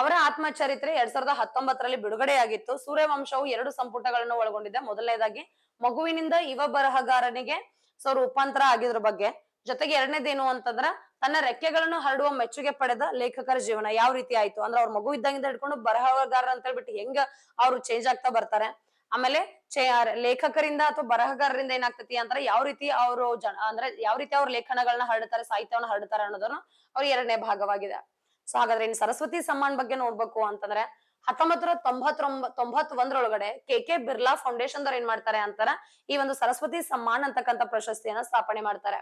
ಅವರ ಆತ್ಮಚರಿತ್ರೆ ಎರಡ್ ಸಾವಿರದ ಹತ್ತೊಂಬತ್ತರಲ್ಲಿ ಬಿಡುಗಡೆಯಾಗಿತ್ತು ಸೂರ್ಯವಂಶವು ಎರಡು ಸಂಪುಟಗಳನ್ನು ಒಳಗೊಂಡಿದೆ ಮೊದಲನೇದಾಗಿ ಮಗುವಿನಿಂದ ಯುವ ಬರಹಗಾರನಿಗೆ ಸೊ ರೂಪಾಂತರ ಆಗಿದ್ರ ಬಗ್ಗೆ ಜೊತೆಗೆ ಎರಡನೇದೇನು ಅಂತಂದ್ರ ತನ್ನ ರೆಕ್ಕೆಗಳನ್ನು ಹರಡುವ ಮೆಚ್ಚುಗೆ ಪಡೆದ ಲೇಖಕರ ಜೀವನ ಯಾವ ರೀತಿ ಆಯ್ತು ಅಂದ್ರೆ ಅವ್ರ ಮಗು ಇದ್ದಂಗಿಂದ ಹಿಡ್ಕೊಂಡು ಬರಹಗಾರ ಅಂತ ಹೇಳ್ಬಿಟ್ಟು ಹೆಂಗ ಅವ್ರು ಚೇಂಜ್ ಆಗ್ತಾ ಬರ್ತಾರೆ ಆಮೇಲೆ ಲೇಖಕರಿಂದ ಅಥವಾ ಬರಹಗಾರರಿಂದ ಏನಾಗ್ತತಿ ಅಂದ್ರೆ ಯಾವ ರೀತಿ ಅವರು ಅಂದ್ರೆ ಯಾವ ರೀತಿ ಅವ್ರ ಲೇಖನಗಳನ್ನ ಹರಡ್ತಾರೆ ಸಾಹಿತ್ಯವನ್ನು ಹರಡ್ತಾರೆ ಅನ್ನೋದನ್ನು ಅವ್ರ ಎರಡನೇ ಭಾಗವಾಗಿದೆ ಸೊ ಹಾಗಾದ್ರೆ ಇನ್ ಸರಸ್ವತಿ ಸಮ್ಮಾನ್ ಬಗ್ಗೆ ನೋಡ್ಬೇಕು ಅಂತಂದ್ರೆ ಹತ್ತೊಂಬತ್ತರ ತೊಂಬತ್ತೊಂಬ ತೊಂಬತ್ ಒಂದ್ರೊಳಗಡೆ ಕೆ ಕೆ ಬಿರ್ಲಾ ಫೌಂಡೇಶನ್ ದವ್ರು ಏನ್ ಮಾಡ್ತಾರೆ ಅಂತಾರ ಈ ಒಂದು ಸರಸ್ವತಿ ಸಮ್ಮಾನ್ ಅಂತಕ್ಕಂತ ಪ್ರಶಸ್ತಿಯನ್ನ ಸ್ಥಾಪನೆ ಮಾಡ್ತಾರೆ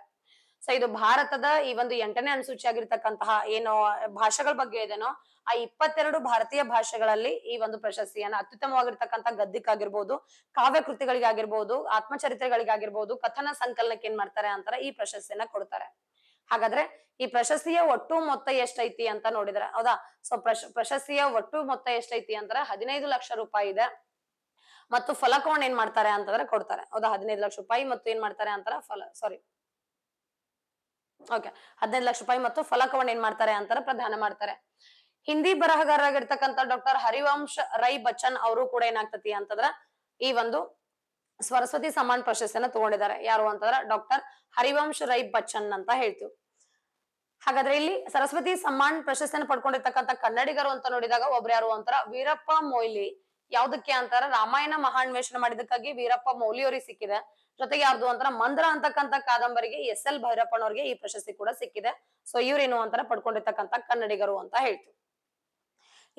ಸೊ ಇದು ಭಾರತದ ಈ ಒಂದು ಎಂಟನೇ ಅನುಸೂಚಿ ಆಗಿರ್ತಕ್ಕಂತಹ ಏನು ಭಾಷೆಗಳ ಬಗ್ಗೆ ಇದೇನೋ ಆ ಇಪ್ಪತ್ತೆರಡು ಭಾರತೀಯ ಭಾಷೆಗಳಲ್ಲಿ ಈ ಒಂದು ಪ್ರಶಸ್ತಿಯನ್ನ ಅತ್ಯುತ್ತಮವಾಗಿರ್ತಕ್ಕಂಥ ಗದ್ದಿಕ್ಕಾಗಿರ್ಬೋದು ಕಾವ್ಯ ಕೃತಿಗಳಿಗಾಗಿರ್ಬೋದು ಆತ್ಮಚರಿತ್ರೆಗಳಿಗಾಗಿರ್ಬೋದು ಕಥನ ಸಂಕಲನಕ್ಕೆ ಏನ್ ಮಾಡ್ತಾರೆ ಅಂತಾರೆ ಈ ಪ್ರಶಸ್ತಿಯನ್ನ ಕೊಡ್ತಾರೆ ಹಾಗಾದ್ರೆ ಈ ಪ್ರಶಸ್ತಿಯ ಒಟ್ಟು ಮೊತ್ತ ಎಷ್ಟೈತಿ ಅಂತ ನೋಡಿದ್ರೆ ಹೌದಾ ಸೊ ಪ್ರಶಸ್ತಿಯ ಒಟ್ಟು ಮೊತ್ತ ಎಷ್ಟೈತಿ ಅಂದ್ರೆ ಹದಿನೈದು ಲಕ್ಷ ರೂಪಾಯಿ ಇದೆ ಮತ್ತು ಫಲಕೋಣ ಏನ್ ಮಾಡ್ತಾರೆ ಅಂತಂದ್ರೆ ಕೊಡ್ತಾರೆ ಹೌದಾ ಹದಿನೈದು ಲಕ್ಷ ರೂಪಾಯಿ ಮತ್ತು ಏನ್ ಮಾಡ್ತಾರೆ ಅಂತಾರ ಫಲ ಸಾರಿ ಓಕೆ ಹದಿನೈದು ಲಕ್ಷ ರೂಪಾಯಿ ಮತ್ತು ಫಲಕವನ್ನ ಏನ್ ಮಾಡ್ತಾರೆ ಅಂತಾರ ಪ್ರಧಾನ ಮಾಡ್ತಾರೆ ಹಿಂದಿ ಬರಹಗಾರರಾಗಿರ್ತಕ್ಕಂಥ ಡಾಕ್ಟರ್ ಹರಿವಂಶ್ ರೈ ಬಚ್ಚನ್ ಅವರು ಕೂಡ ಏನಾಗ್ತತಿ ಅಂತಂದ್ರ ಈ ಒಂದು ಸರಸ್ವತಿ ಸಮಾನ್ ಪ್ರಶಸ್ತಿಯನ್ನ ತಗೊಂಡಿದ್ದಾರೆ ಯಾರು ಅಂತಂದ್ರ ಡಾಕ್ಟರ್ ಹರಿವಂಶ್ ರೈ ಬಚ್ಚನ್ ಅಂತ ಹೇಳ್ತೀವಿ ಹಾಗಾದ್ರೆ ಇಲ್ಲಿ ಸರಸ್ವತಿ ಸಮ್ಮಾನ್ ಪ್ರಶಸ್ತಿಯನ್ನು ಪಡ್ಕೊಂಡಿರ್ತಕ್ಕಂಥ ಕನ್ನಡಿಗರು ಅಂತ ನೋಡಿದಾಗ ಒಬ್ರು ಯಾರು ಅಂತಾರ ವೀರಪ್ಪ ಮೊಯ್ಲಿ ಯಾವ್ದಕ್ಕೆ ಅಂತಾರ ರಾಮಾಯಣ ಮಹಾನ್ವೇಷಣ ಮಾಡಿದಕ್ಕಾಗಿ ವೀರಪ್ಪ ಮೌಲಿಯವರಿಗೆ ಸಿಕ್ಕಿದೆ ಜೊತೆಗೆ ಯಾವ್ದು ಅಂತಾರ ಮಂದ್ರ ಅಂತಕ್ಕಂಥ ಕಾದಂಬರಿಗೆ ಎಸ್ ಎಲ್ ಭೈರಪ್ಪನವ್ರಿಗೆ ಈ ಪ್ರಶಸ್ತಿ ಕೂಡ ಸಿಕ್ಕಿದೆ ಸೊ ಇವ್ರೇನು ಅಂತಾರ ಪಡ್ಕೊಂಡಿರ್ತಕ್ಕಂಥ ಕನ್ನಡಿಗರು ಅಂತ ಹೇಳ್ತೀವಿ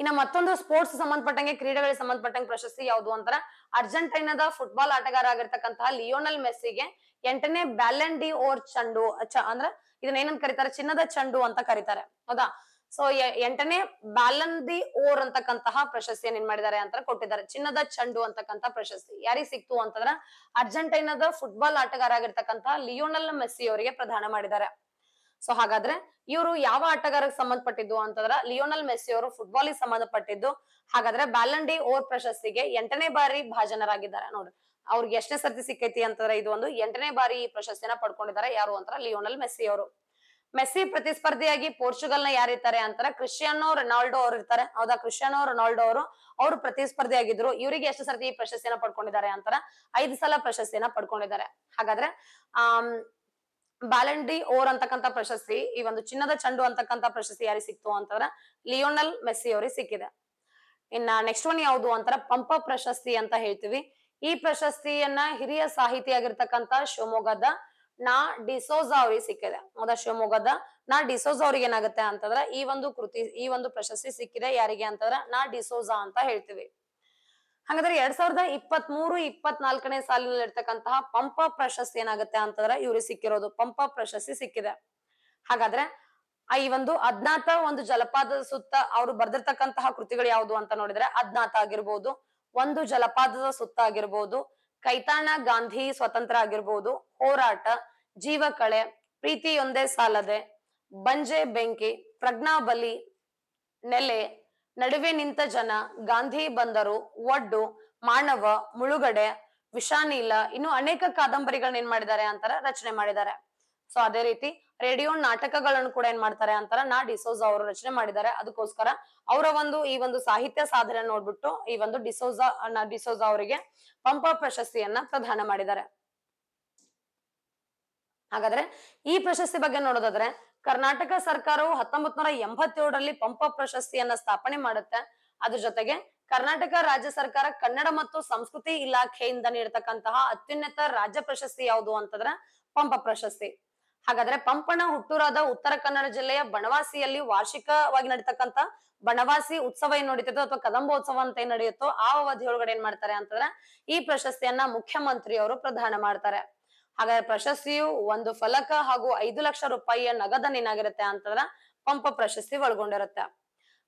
ಇನ್ನ ಮತ್ತೊಂದು ಸ್ಪೋರ್ಟ್ಸ್ ಸಂಬಂಧಪಟ್ಟಂಗೆ ಕ್ರೀಡೆಗಳಿಗೆ ಸಂಬಂಧಪಟ್ಟಂಗೆ ಪ್ರಶಸ್ತಿ ಯಾವ್ದು ಅಂತಾರ ಅರ್ಜೆಂಟೈನಾದ ಫುಟ್ಬಾಲ್ ಆಟಗಾರ ಆಗಿರ್ತಕ್ಕಂತಹ ಲಿಯೋನಲ್ ಮೆಸ್ಸಿಗೆ ಎಂಟನೇ ಬ್ಯಾಲೆಂಡಿ ಓರ್ ಚಂಡು ಅಂದ್ರ ಇದನ್ನ ಏನಂತ ಕರೀತಾರೆ ಚಿನ್ನದ ಚಂಡು ಅಂತ ಕರೀತಾರೆ ಹೌದಾ ಸೊ ಎಂಟನೇ ಬ್ಯಾಲಂದಿ ಓರ್ ಅಂತಕ್ಕಂತಹ ಪ್ರಶಸ್ತಿಯನ್ನು ಏನ್ ಮಾಡಿದ್ದಾರೆ ಅಂತ ಕೊಟ್ಟಿದ್ದಾರೆ ಚಿನ್ನದ ಚಂಡು ಅಂತಕ್ಕಂತ ಪ್ರಶಸ್ತಿ ಯಾರಿಗೆ ಸಿಕ್ತು ಅಂತಂದ್ರ ಅರ್ಜೆಂಟೈನಾದ ಫುಟ್ಬಾಲ್ ಆಟಗಾರ ಆಗಿರ್ತಕ್ಕಂತಹ ಲಿಯೋನಲ್ ಮೆಸ್ಸಿ ಅವರಿಗೆ ಪ್ರದಾನ ಮಾಡಿದ್ದಾರೆ ಸೊ ಹಾಗಾದ್ರೆ ಇವರು ಯಾವ ಆಟಗಾರಕ್ಕೆ ಸಂಬಂಧಪಟ್ಟಿದ್ದು ಅಂತಂದ್ರ ಲಿಯೋನಲ್ ಮೆಸ್ಸಿ ಅವರು ಫುಟ್ಬಾಲ್ ಸಂಬಂಧಪಟ್ಟಿದ್ದು ಹಾಗಾದ್ರೆ ಬ್ಯಾಲಂಡಿ ಓರ್ ಪ್ರಶಸ್ತಿಗೆ ಎಂಟನೇ ಬಾರಿ ಭಾಜನರಾಗಿದ್ದಾರೆ ನೋಡ್ರಿ ಅವ್ರಿಗೆ ಎಷ್ಟನೇ ಸರ್ತಿ ಸಿಕ್ಕೈತಿ ಅಂತಂದ್ರೆ ಇದು ಒಂದು ಎಂಟನೇ ಬಾರಿ ಈ ಪ್ರಶಸ್ತಿನ ಪಡ್ಕೊಂಡಿದ್ದಾರೆ ಯಾರು ಅಂತಾರ ಲಿಯೋನಲ್ ಮೆಸ್ಸಿ ಅವರು ಮೆಸ್ಸಿ ಪ್ರತಿಸ್ಪರ್ಧಿಯಾಗಿ ಪೋರ್ಚುಗಲ್ ನ ಯಾರಿರ್ತಾರೆ ಅಂತಾರೆ ಕ್ರಿಶ್ಚಿಯಾನೋ ರೊನಾಲ್ಡೋ ಅವ್ರು ಇರ್ತಾರೆ ಹೌದಾ ಕ್ರಿಶ್ಚಿಯಾನೋ ರೊನಾಲ್ಡೋ ಅವರು ಅವರು ಪ್ರತಿಸ್ಪರ್ಧಿಯಾಗಿದ್ರು ಇವರಿಗೆ ಎಷ್ಟು ಸರ್ತಿ ಈ ಪ್ರಶಸ್ತಿಯನ್ನ ಪಡ್ಕೊಂಡಿದ್ದಾರೆ ಅಂತಾರ ಐದು ಸಲ ಪ್ರಶಸ್ತಿಯನ್ನ ಪಡ್ಕೊಂಡಿದ್ದಾರೆ ಹಾಗಾದ್ರೆ ಆ ಬಾಲಂಡಿ ಓರ್ ಅಂತಕ್ಕಂಥ ಪ್ರಶಸ್ತಿ ಈ ಒಂದು ಚಿನ್ನದ ಚಂಡು ಅಂತಕ್ಕಂಥ ಪ್ರಶಸ್ತಿ ಯಾರಿಗೆ ಸಿಕ್ತು ಅಂತಂದ್ರ ಲಿಯೋನಲ್ ಮೆಸ್ಸಿ ಅವ್ರಿಗೆ ಸಿಕ್ಕಿದೆ ಇನ್ನ ನೆಕ್ಸ್ಟ್ ಒನ್ ಯಾವ್ದು ಅಂತಾರ ಪಂಪ ಪ್ರಶಸ್ತಿ ಅಂತ ಹೇಳ್ತೀವಿ ಈ ಪ್ರಶಸ್ತಿಯನ್ನ ಹಿರಿಯ ಸಾಹಿತಿಯಾಗಿರ್ತಕ್ಕಂತ ಶಿವಮೊಗ್ಗದ ನಾ ಡಿಸೋಜ ಅವ್ರಿಗೆ ಸಿಕ್ಕಿದೆ ಮೊದ ಶಿವಮೊಗ್ಗದ ನಾ ಡಿಸೋಜ ಅವ್ರಿಗೆ ಏನಾಗುತ್ತೆ ಅಂತಂದ್ರ ಈ ಒಂದು ಕೃತಿ ಈ ಒಂದು ಪ್ರಶಸ್ತಿ ಸಿಕ್ಕಿದೆ ಯಾರಿಗೆ ಅಂತಂದ್ರ ನಾ ಡಿಸೋಜ ಅಂತ ಹೇಳ್ತೀವಿ ಹಾಗಾದ್ರೆ ಎರಡ್ ಸಾವಿರದ ಇಪ್ಪತ್ತ್ ಮೂರು ಇಪ್ಪತ್ನಾಲ್ಕನೇ ಸಾಲಿನಲ್ಲಿ ಇರ್ತಕ್ಕಂತಹ ಪಂಪ ಪ್ರಶಸ್ತಿ ಏನಾಗುತ್ತೆ ಅಂತಂದ್ರೆ ಇವ್ರಿಗೆ ಸಿಕ್ಕಿರೋದು ಪಂಪ ಪ್ರಶಸ್ತಿ ಸಿಕ್ಕಿದೆ ಹಾಗಾದ್ರೆ ಆ ಈ ಒಂದು ಅಜ್ಞಾತ ಒಂದು ಜಲಪಾತದ ಸುತ್ತ ಅವ್ರು ಬರ್ದಿರ್ತಕ್ಕಂತಹ ಕೃತಿಗಳು ಯಾವುದು ಅಂತ ನೋಡಿದ್ರೆ ಅಜ್ಞಾತ ಆಗಿರ್ಬೋದು ಒಂದು ಜಲಪಾತದ ಸುತ್ತ ಆಗಿರ್ಬೋದು ಕೈತಾಣ ಗಾಂಧಿ ಸ್ವತಂತ್ರ ಆಗಿರ್ಬೋದು ಹೋರಾಟ ಜೀವಕಳೆ ಪ್ರೀತಿಯೊಂದೇ ಸಾಲದೆ ಬಂಜೆ ಬೆಂಕಿ ಪ್ರಜ್ಞಾಬಲಿ ನೆಲೆ ನಡುವೆ ನಿಂತ ಜನ ಗಾಂಧಿ ಬಂದರು ಒಡ್ಡು ಮಾನವ ಮುಳುಗಡೆ ವಿಷಾನೀಲ ಇನ್ನು ಅನೇಕ ಕಾದಂಬರಿಗಳನ್ನ ಏನ್ ಮಾಡಿದ್ದಾರೆ ಅಂತಾರ ರಚನೆ ಮಾಡಿದ್ದಾರೆ ಸೊ ಅದೇ ರೀತಿ ರೇಡಿಯೋ ನಾಟಕಗಳನ್ನು ಕೂಡ ಏನ್ ಮಾಡ್ತಾರೆ ಅಂತಾರ ನಾ ಡಿಸೋಜ ಅವರು ರಚನೆ ಮಾಡಿದ್ದಾರೆ ಅದಕ್ಕೋಸ್ಕರ ಅವರ ಒಂದು ಈ ಒಂದು ಸಾಹಿತ್ಯ ಸಾಧನೆ ನೋಡ್ಬಿಟ್ಟು ಈ ಒಂದು ಡಿಸೋಜ ಡಿಸೋಜ ಅವರಿಗೆ ಪಂಪ ಪ್ರಶಸ್ತಿಯನ್ನ ಪ್ರದಾನ ಮಾಡಿದ್ದಾರೆ ಹಾಗಾದ್ರೆ ಈ ಪ್ರಶಸ್ತಿ ಬಗ್ಗೆ ನೋಡೋದಾದ್ರೆ ಕರ್ನಾಟಕ ಸರ್ಕಾರವು ಹತ್ತೊಂಬತ್ ನೂರ ಎಂಬತ್ತೇಳರಲ್ಲಿ ಪಂಪ ಪ್ರಶಸ್ತಿಯನ್ನ ಸ್ಥಾಪನೆ ಮಾಡುತ್ತೆ ಅದ್ರ ಜೊತೆಗೆ ಕರ್ನಾಟಕ ರಾಜ್ಯ ಸರ್ಕಾರ ಕನ್ನಡ ಮತ್ತು ಸಂಸ್ಕೃತಿ ಇಲಾಖೆಯಿಂದ ನೀಡತಕ್ಕಂತಹ ಅತ್ಯುನ್ನತ ರಾಜ್ಯ ಪ್ರಶಸ್ತಿ ಯಾವುದು ಅಂತಂದ್ರೆ ಪಂಪ ಪ್ರಶಸ್ತಿ ಹಾಗಾದ್ರೆ ಪಂಪನ ಹುಟ್ಟೂರಾದ ಉತ್ತರ ಕನ್ನಡ ಜಿಲ್ಲೆಯ ಬಣವಾಸಿಯಲ್ಲಿ ವಾರ್ಷಿಕವಾಗಿ ನಡೀತಕ್ಕಂತ ಬಣವಾಸಿ ಉತ್ಸವ ಏನ್ ನಡೀತದೋ ಅಥವಾ ಕದಂಬೋತ್ಸವ ಅಂತ ಏನ್ ನಡೆಯುತ್ತೋ ಆ ಅವಧಿ ಒಳಗಡೆ ಏನ್ ಮಾಡ್ತಾರೆ ಅಂತಂದ್ರೆ ಈ ಪ್ರಶಸ್ತಿಯನ್ನ ಮುಖ್ಯಮಂತ್ರಿಯವರು ಪ್ರದಾನ ಮಾಡ್ತಾರೆ ಹಾಗಾದ್ರೆ ಪ್ರಶಸ್ತಿಯು ಒಂದು ಫಲಕ ಹಾಗೂ ಐದು ಲಕ್ಷ ರೂಪಾಯಿಯ ಏನಾಗಿರುತ್ತೆ ಅಂತಂದ್ರ ಪಂಪ ಪ್ರಶಸ್ತಿ ಒಳಗೊಂಡಿರುತ್ತೆ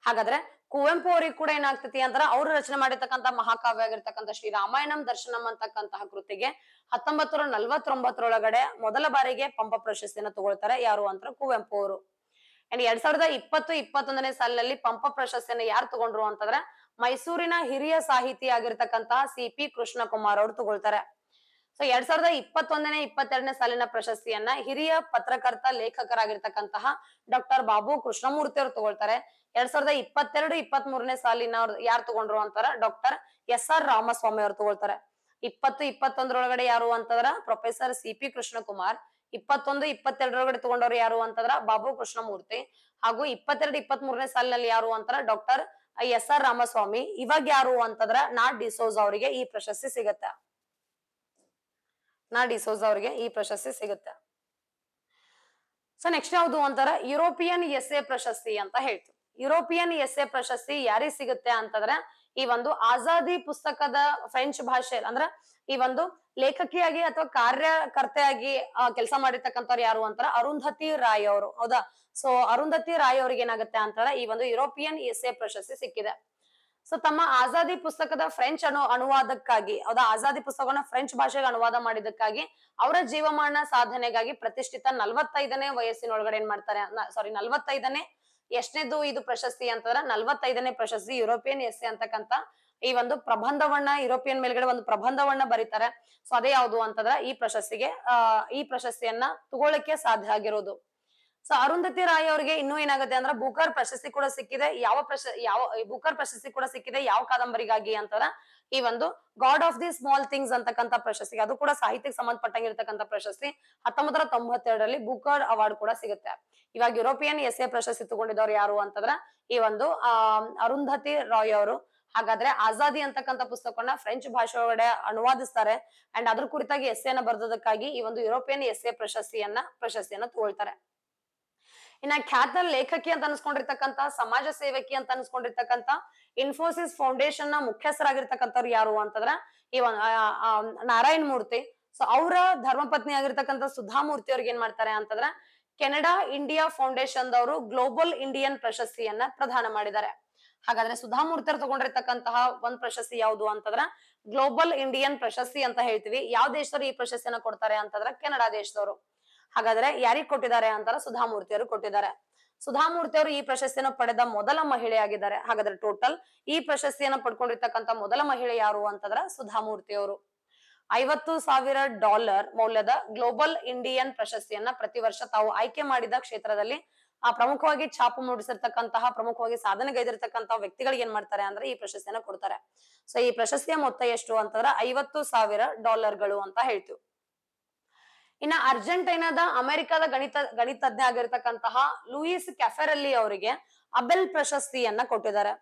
ಹಾಗಾದ್ರೆ ಕುವೆಂಪು ಅವ್ರಿಗೆ ಕೂಡ ಏನಾಗ್ತತಿ ಅಂದ್ರ ಅವ್ರು ರಚನೆ ಮಾಡಿರ್ತಕ್ಕಂಥ ಮಹಾಕಾವ್ಯ ಆಗಿರ್ತಕ್ಕಂಥ ರಾಮಾಯಣಂ ದರ್ಶನಂ ಅಂತಕ್ಕಂತಹ ಕೃತಿಗೆ ಹತ್ತೊಂಬತ್ತು ನೂರ ನಲ್ವತ್ತೊಂಬತ್ತರೊಳಗಡೆ ಮೊದಲ ಬಾರಿಗೆ ಪಂಪ ಪ್ರಶಸ್ತಿಯನ್ನು ತಗೊಳ್ತಾರೆ ಯಾರು ಅಂತ ಕುವೆಂಪು ಅವರು ಅಂಡ್ ಎರಡ್ ಸಾವಿರದ ಇಪ್ಪತ್ತು ಇಪ್ಪತ್ತೊಂದನೇ ಸಾಲಿನಲ್ಲಿ ಪಂಪ ಪ್ರಶಸ್ತಿಯನ್ನು ಯಾರು ತಗೊಂಡ್ರು ಅಂತಂದ್ರೆ ಮೈಸೂರಿನ ಹಿರಿಯ ಸಾಹಿತಿ ಆಗಿರ್ತಕ್ಕಂತಹ ಸಿ ಪಿ ಕೃಷ್ಣಕುಮಾರ್ ಅವ್ರು ತಗೊಳ್ತಾರೆ ಸೊ ಎರಡ್ ಸಾವಿರದ ಇಪ್ಪತ್ತೊಂದನೇ ಇಪ್ಪತ್ತೆರಡನೇ ಸಾಲಿನ ಪ್ರಶಸ್ತಿಯನ್ನ ಹಿರಿಯ ಪತ್ರಕರ್ತ ಲೇಖಕರಾಗಿರ್ತಕ್ಕಂತಹ ಡಾಕ್ಟರ್ ಬಾಬು ಕೃಷ್ಣಮೂರ್ತಿ ಅವರು ತಗೊಳ್ತಾರೆ ಎರಡ್ ಸಾವಿರದ ಇಪ್ಪತ್ತೆರಡು ಇಪ್ಪತ್ತ್ ಮೂರನೇ ಸಾಲಿನ ಅವ್ರು ಯಾರು ತಗೊಂಡ್ರು ಅಂತಾರ ಡಾಕ್ಟರ್ ಎಸ್ ಆರ್ ರಾಮಸ್ವಾಮಿ ಅವರು ತಗೊಳ್ತಾರೆ ಇಪ್ಪತ್ತು ಇಪ್ಪತ್ತೊಂದರೊಳಗಡೆ ಯಾರು ಅಂತಂದ್ರ ಪ್ರೊಫೆಸರ್ ಸಿ ಪಿ ಕೃಷ್ಣಕುಮಾರ್ ಇಪ್ಪತ್ತೊಂದು ಇಪ್ಪತ್ತೆರಡರೊಳಗಡೆ ತಗೊಂಡವ್ರು ಯಾರು ಅಂತಂದ್ರ ಬಾಬು ಕೃಷ್ಣಮೂರ್ತಿ ಹಾಗೂ ಇಪ್ಪತ್ತೆರಡು ಇಪ್ಪತ್ತ್ ಮೂರನೇ ಸಾಲಿನಲ್ಲಿ ಯಾರು ಅಂತಾರ ಡಾಕ್ಟರ್ ಎಸ್ ಆರ್ ರಾಮಸ್ವಾಮಿ ಇವಾಗ ಯಾರು ಅಂತಂದ್ರ ನಾ ಡಿಸೋಜ್ ಅವರಿಗೆ ಈ ಪ್ರಶಸ್ತಿ ಸಿಗತ್ತೆ ನಾ ಡಿಸೋಸ್ ಅವ್ರಿಗೆ ಈ ಪ್ರಶಸ್ತಿ ಸಿಗುತ್ತೆ ಸೊ ನೆಕ್ಸ್ಟ್ ಯಾವ್ದು ಅಂತಾರ ಯುರೋಪಿಯನ್ ಎಸ್ ಎ ಪ್ರಶಸ್ತಿ ಅಂತ ಹೇಳ್ತೀವಿ ಯುರೋಪಿಯನ್ ಎಸ್ ಎ ಪ್ರಶಸ್ತಿ ಯಾರಿಗೆ ಸಿಗುತ್ತೆ ಅಂತಂದ್ರೆ ಈ ಒಂದು ಆಜಾದಿ ಪುಸ್ತಕದ ಫ್ರೆಂಚ್ ಭಾಷೆ ಅಂದ್ರೆ ಈ ಒಂದು ಲೇಖಕಿಯಾಗಿ ಅಥವಾ ಕಾರ್ಯಕರ್ತೆಯಾಗಿ ಕೆಲಸ ಮಾಡಿರ್ತಕ್ಕಂಥವ್ರು ಯಾರು ಅಂತಾರ ಅರುಂಧತಿ ರಾಯ್ ಅವರು ಹೌದಾ ಸೊ ಅರುಂಧತಿ ರಾಯ್ ಅವ್ರಿಗೆ ಏನಾಗುತ್ತೆ ಅಂತಾರ ಈ ಒಂದು ಯುರೋಪಿಯನ್ ಎಸ್ ಎ ಪ್ರಶಸ್ತಿ ಸಿಕ್ಕಿದೆ ಸೊ ತಮ್ಮ ಆಜಾದಿ ಪುಸ್ತಕದ ಫ್ರೆಂಚ್ ಅನು ಅನುವಾದಕ್ಕಾಗಿ ಅದ ಆಜಾದಿ ಪುಸ್ತಕವನ್ನು ಫ್ರೆಂಚ್ ಭಾಷೆಗೆ ಅನುವಾದ ಮಾಡಿದಕ್ಕಾಗಿ ಅವರ ಜೀವಮಾನ ಸಾಧನೆಗಾಗಿ ಪ್ರತಿಷ್ಠಿತ ನಲ್ವತ್ತೈದನೇ ವಯಸ್ಸಿನೊಳಗಡೆ ಏನ್ ಮಾಡ್ತಾರೆ ಸಾರಿ ನಲ್ವತ್ತೈದನೇ ಎಷ್ಟನೇದು ಇದು ಪ್ರಶಸ್ತಿ ಅಂತಂದ್ರ ನಲ್ವತ್ತೈದನೇ ಪ್ರಶಸ್ತಿ ಯುರೋಪಿಯನ್ ಎಸ್ ಅಂತಕ್ಕಂತ ಈ ಒಂದು ಪ್ರಬಂಧವನ್ನ ಯುರೋಪಿಯನ್ ಮೇಲ್ಗಡೆ ಒಂದು ಪ್ರಬಂಧವನ್ನ ಬರೀತಾರೆ ಸೊ ಅದೇ ಯಾವುದು ಅಂತಂದ್ರೆ ಈ ಪ್ರಶಸ್ತಿಗೆ ಈ ಪ್ರಶಸ್ತಿಯನ್ನ ತಗೊಳ್ಳಕ್ಕೆ ಸಾಧ್ಯ ಆಗಿರೋದು ಸೊ ಅರುಂಧತಿ ರಾಯ್ ಅವರಿಗೆ ಇನ್ನೂ ಏನಾಗುತ್ತೆ ಅಂದ್ರೆ ಬುಕರ್ ಪ್ರಶಸ್ತಿ ಕೂಡ ಸಿಕ್ಕಿದೆ ಯಾವ ಪ್ರಶ ಯಾವ ಬುಕರ್ ಪ್ರಶಸ್ತಿ ಕೂಡ ಸಿಕ್ಕಿದೆ ಯಾವ ಕಾದಂಬರಿಗಾಗಿ ಅಂತಂದ್ರ ಈ ಒಂದು god of the small things ಅಂತಕ್ಕಂಥ ಪ್ರಶಸ್ತಿ ಅದು ಕೂಡ ಸಾಹಿತ್ಯಕ್ಕೆ ಸಂಬಂಧಪಟ್ಟಂಗಿರ್ತಕ್ಕಂಥ ಪ್ರಶಸ್ತಿ ಹತ್ತೊಂಬತ್ತರ ತೊಂಬತ್ತೆರಡರಲ್ಲಿ ಬುಕರ್ ಅವಾರ್ಡ್ ಕೂಡ ಸಿಗುತ್ತೆ ಇವಾಗ ಯುರೋಪಿಯನ್ ಎಸ್ ಎ ಪ್ರಶಸ್ತಿ ತಗೊಂಡಿದ್ದವ್ರು ಯಾರು ಅಂತಂದ್ರೆ ಈ ಒಂದು ಆ ಅರುಂಧತಿ ರಾಯ್ ಅವರು ಹಾಗಾದ್ರೆ ಆಜಾದಿ ಅಂತಕ್ಕಂಥ ಪುಸ್ತಕವನ್ನ ಫ್ರೆಂಚ್ ಭಾಷೆ ಒಳಗಡೆ ಅನುವಾದಿಸ್ತಾರೆ ಅಂಡ್ ಅದ್ರ ಕುರಿತಾಗಿ ಎಸ್ ಎನ ಈ ಒಂದು ಯುರೋಪಿಯನ್ ಎಸ್ ಎ ಪ್ರಶಸ್ತಿಯನ್ನ ಪ್ರಶಸ್ತಿಯನ್ನ ತಗೊಳ್ತಾರೆ ಇನ್ನ ಖ್ಯಾತ ಲೇಖಕಿ ಅಂತ ಅನ್ಸ್ಕೊಂಡಿರ್ತಕ್ಕಂತ ಸಮಾಜ ಸೇವಕಿ ಅಂತ ಅನ್ಸ್ಕೊಂಡಿರ್ತಕ್ಕಂತ ಇನ್ಫೋಸಿಸ್ ಫೌಂಡೇಶನ್ ನ ಮುಖ್ಯಸ್ಥರಾಗಿರ್ತಕ್ಕಂಥವ್ರು ಯಾರು ಅಂತಂದ್ರ ಇವ ನಾರಾಯಣ ಮೂರ್ತಿ ಸೊ ಅವರ ಧರ್ಮಪತ್ನಿ ಆಗಿರ್ತಕ್ಕಂಥ ಸುಧಾಮೂರ್ತಿ ಅವ್ರಿಗೆ ಏನ್ ಮಾಡ್ತಾರೆ ಅಂತಂದ್ರ ಕೆನಡಾ ಇಂಡಿಯಾ ಫೌಂಡೇಶನ್ ದವರು ಗ್ಲೋಬಲ್ ಇಂಡಿಯನ್ ಪ್ರಶಸ್ತಿಯನ್ನ ಪ್ರದಾನ ಮಾಡಿದ್ದಾರೆ ಹಾಗಾದ್ರೆ ಅವ್ರು ತಗೊಂಡಿರ್ತಕ್ಕಂತಹ ಒಂದ್ ಪ್ರಶಸ್ತಿ ಯಾವುದು ಅಂತಂದ್ರ ಗ್ಲೋಬಲ್ ಇಂಡಿಯನ್ ಪ್ರಶಸ್ತಿ ಅಂತ ಹೇಳ್ತೀವಿ ಯಾವ ದೇಶದವರು ಈ ಪ್ರಶಸ್ತಿಯನ್ನ ಕೊಡ್ತಾರೆ ಅಂತಂದ್ರ ಕೆನಡಾ ದೇಶದವರು ಹಾಗಾದ್ರೆ ಯಾರಿಗೆ ಕೊಟ್ಟಿದ್ದಾರೆ ಅಂತಾರ ಸುಧಾಮೂರ್ತಿಯವರು ಕೊಟ್ಟಿದ್ದಾರೆ ಸುಧಾಮೂರ್ತಿ ಅವರು ಈ ಪ್ರಶಸ್ತಿಯನ್ನು ಪಡೆದ ಮೊದಲ ಮಹಿಳೆಯಾಗಿದ್ದಾರೆ ಹಾಗಾದ್ರೆ ಟೋಟಲ್ ಈ ಪ್ರಶಸ್ತಿಯನ್ನು ಪಡ್ಕೊಂಡಿರ್ತಕ್ಕಂಥ ಮೊದಲ ಮಹಿಳೆ ಯಾರು ಅಂತಂದ್ರ ಸುಧಾಮೂರ್ತಿ ಅವರು ಐವತ್ತು ಸಾವಿರ ಡಾಲರ್ ಮೌಲ್ಯದ ಗ್ಲೋಬಲ್ ಇಂಡಿಯನ್ ಪ್ರಶಸ್ತಿಯನ್ನ ಪ್ರತಿ ವರ್ಷ ತಾವು ಆಯ್ಕೆ ಮಾಡಿದ ಕ್ಷೇತ್ರದಲ್ಲಿ ಆ ಪ್ರಮುಖವಾಗಿ ಛಾಪು ಮೂಡಿಸಿರ್ತಕ್ಕಂತಹ ಪ್ರಮುಖವಾಗಿ ಸಾಧನೆಗೈದಿರ್ತಕ್ಕಂತಹ ವ್ಯಕ್ತಿಗಳಿಗೆ ಏನ್ ಮಾಡ್ತಾರೆ ಅಂದ್ರೆ ಈ ಪ್ರಶಸ್ತಿಯನ್ನು ಕೊಡ್ತಾರೆ ಸೊ ಈ ಪ್ರಶಸ್ತಿಯ ಮೊತ್ತ ಎಷ್ಟು ಅಂತಂದ್ರೆ ಐವತ್ತು ಸಾವಿರ ಡಾಲರ್ಗಳು ಅಂತ ಹೇಳ್ತೀವಿ ಇನ್ನ ಅರ್ಜೆಂಟೈನಾದ ಅಮೆರಿಕದ ಗಣಿತ ಗಣಿತಜ್ಞ ಆಗಿರ್ತಕ್ಕಂತಹ ಲೂಯಿಸ್ ಕೆಫೆರಲ್ಲಿ ಅವರಿಗೆ ಅಬೆಲ್ ಪ್ರಶಸ್ತಿಯನ್ನ ಕೊಟ್ಟಿದ್ದಾರೆ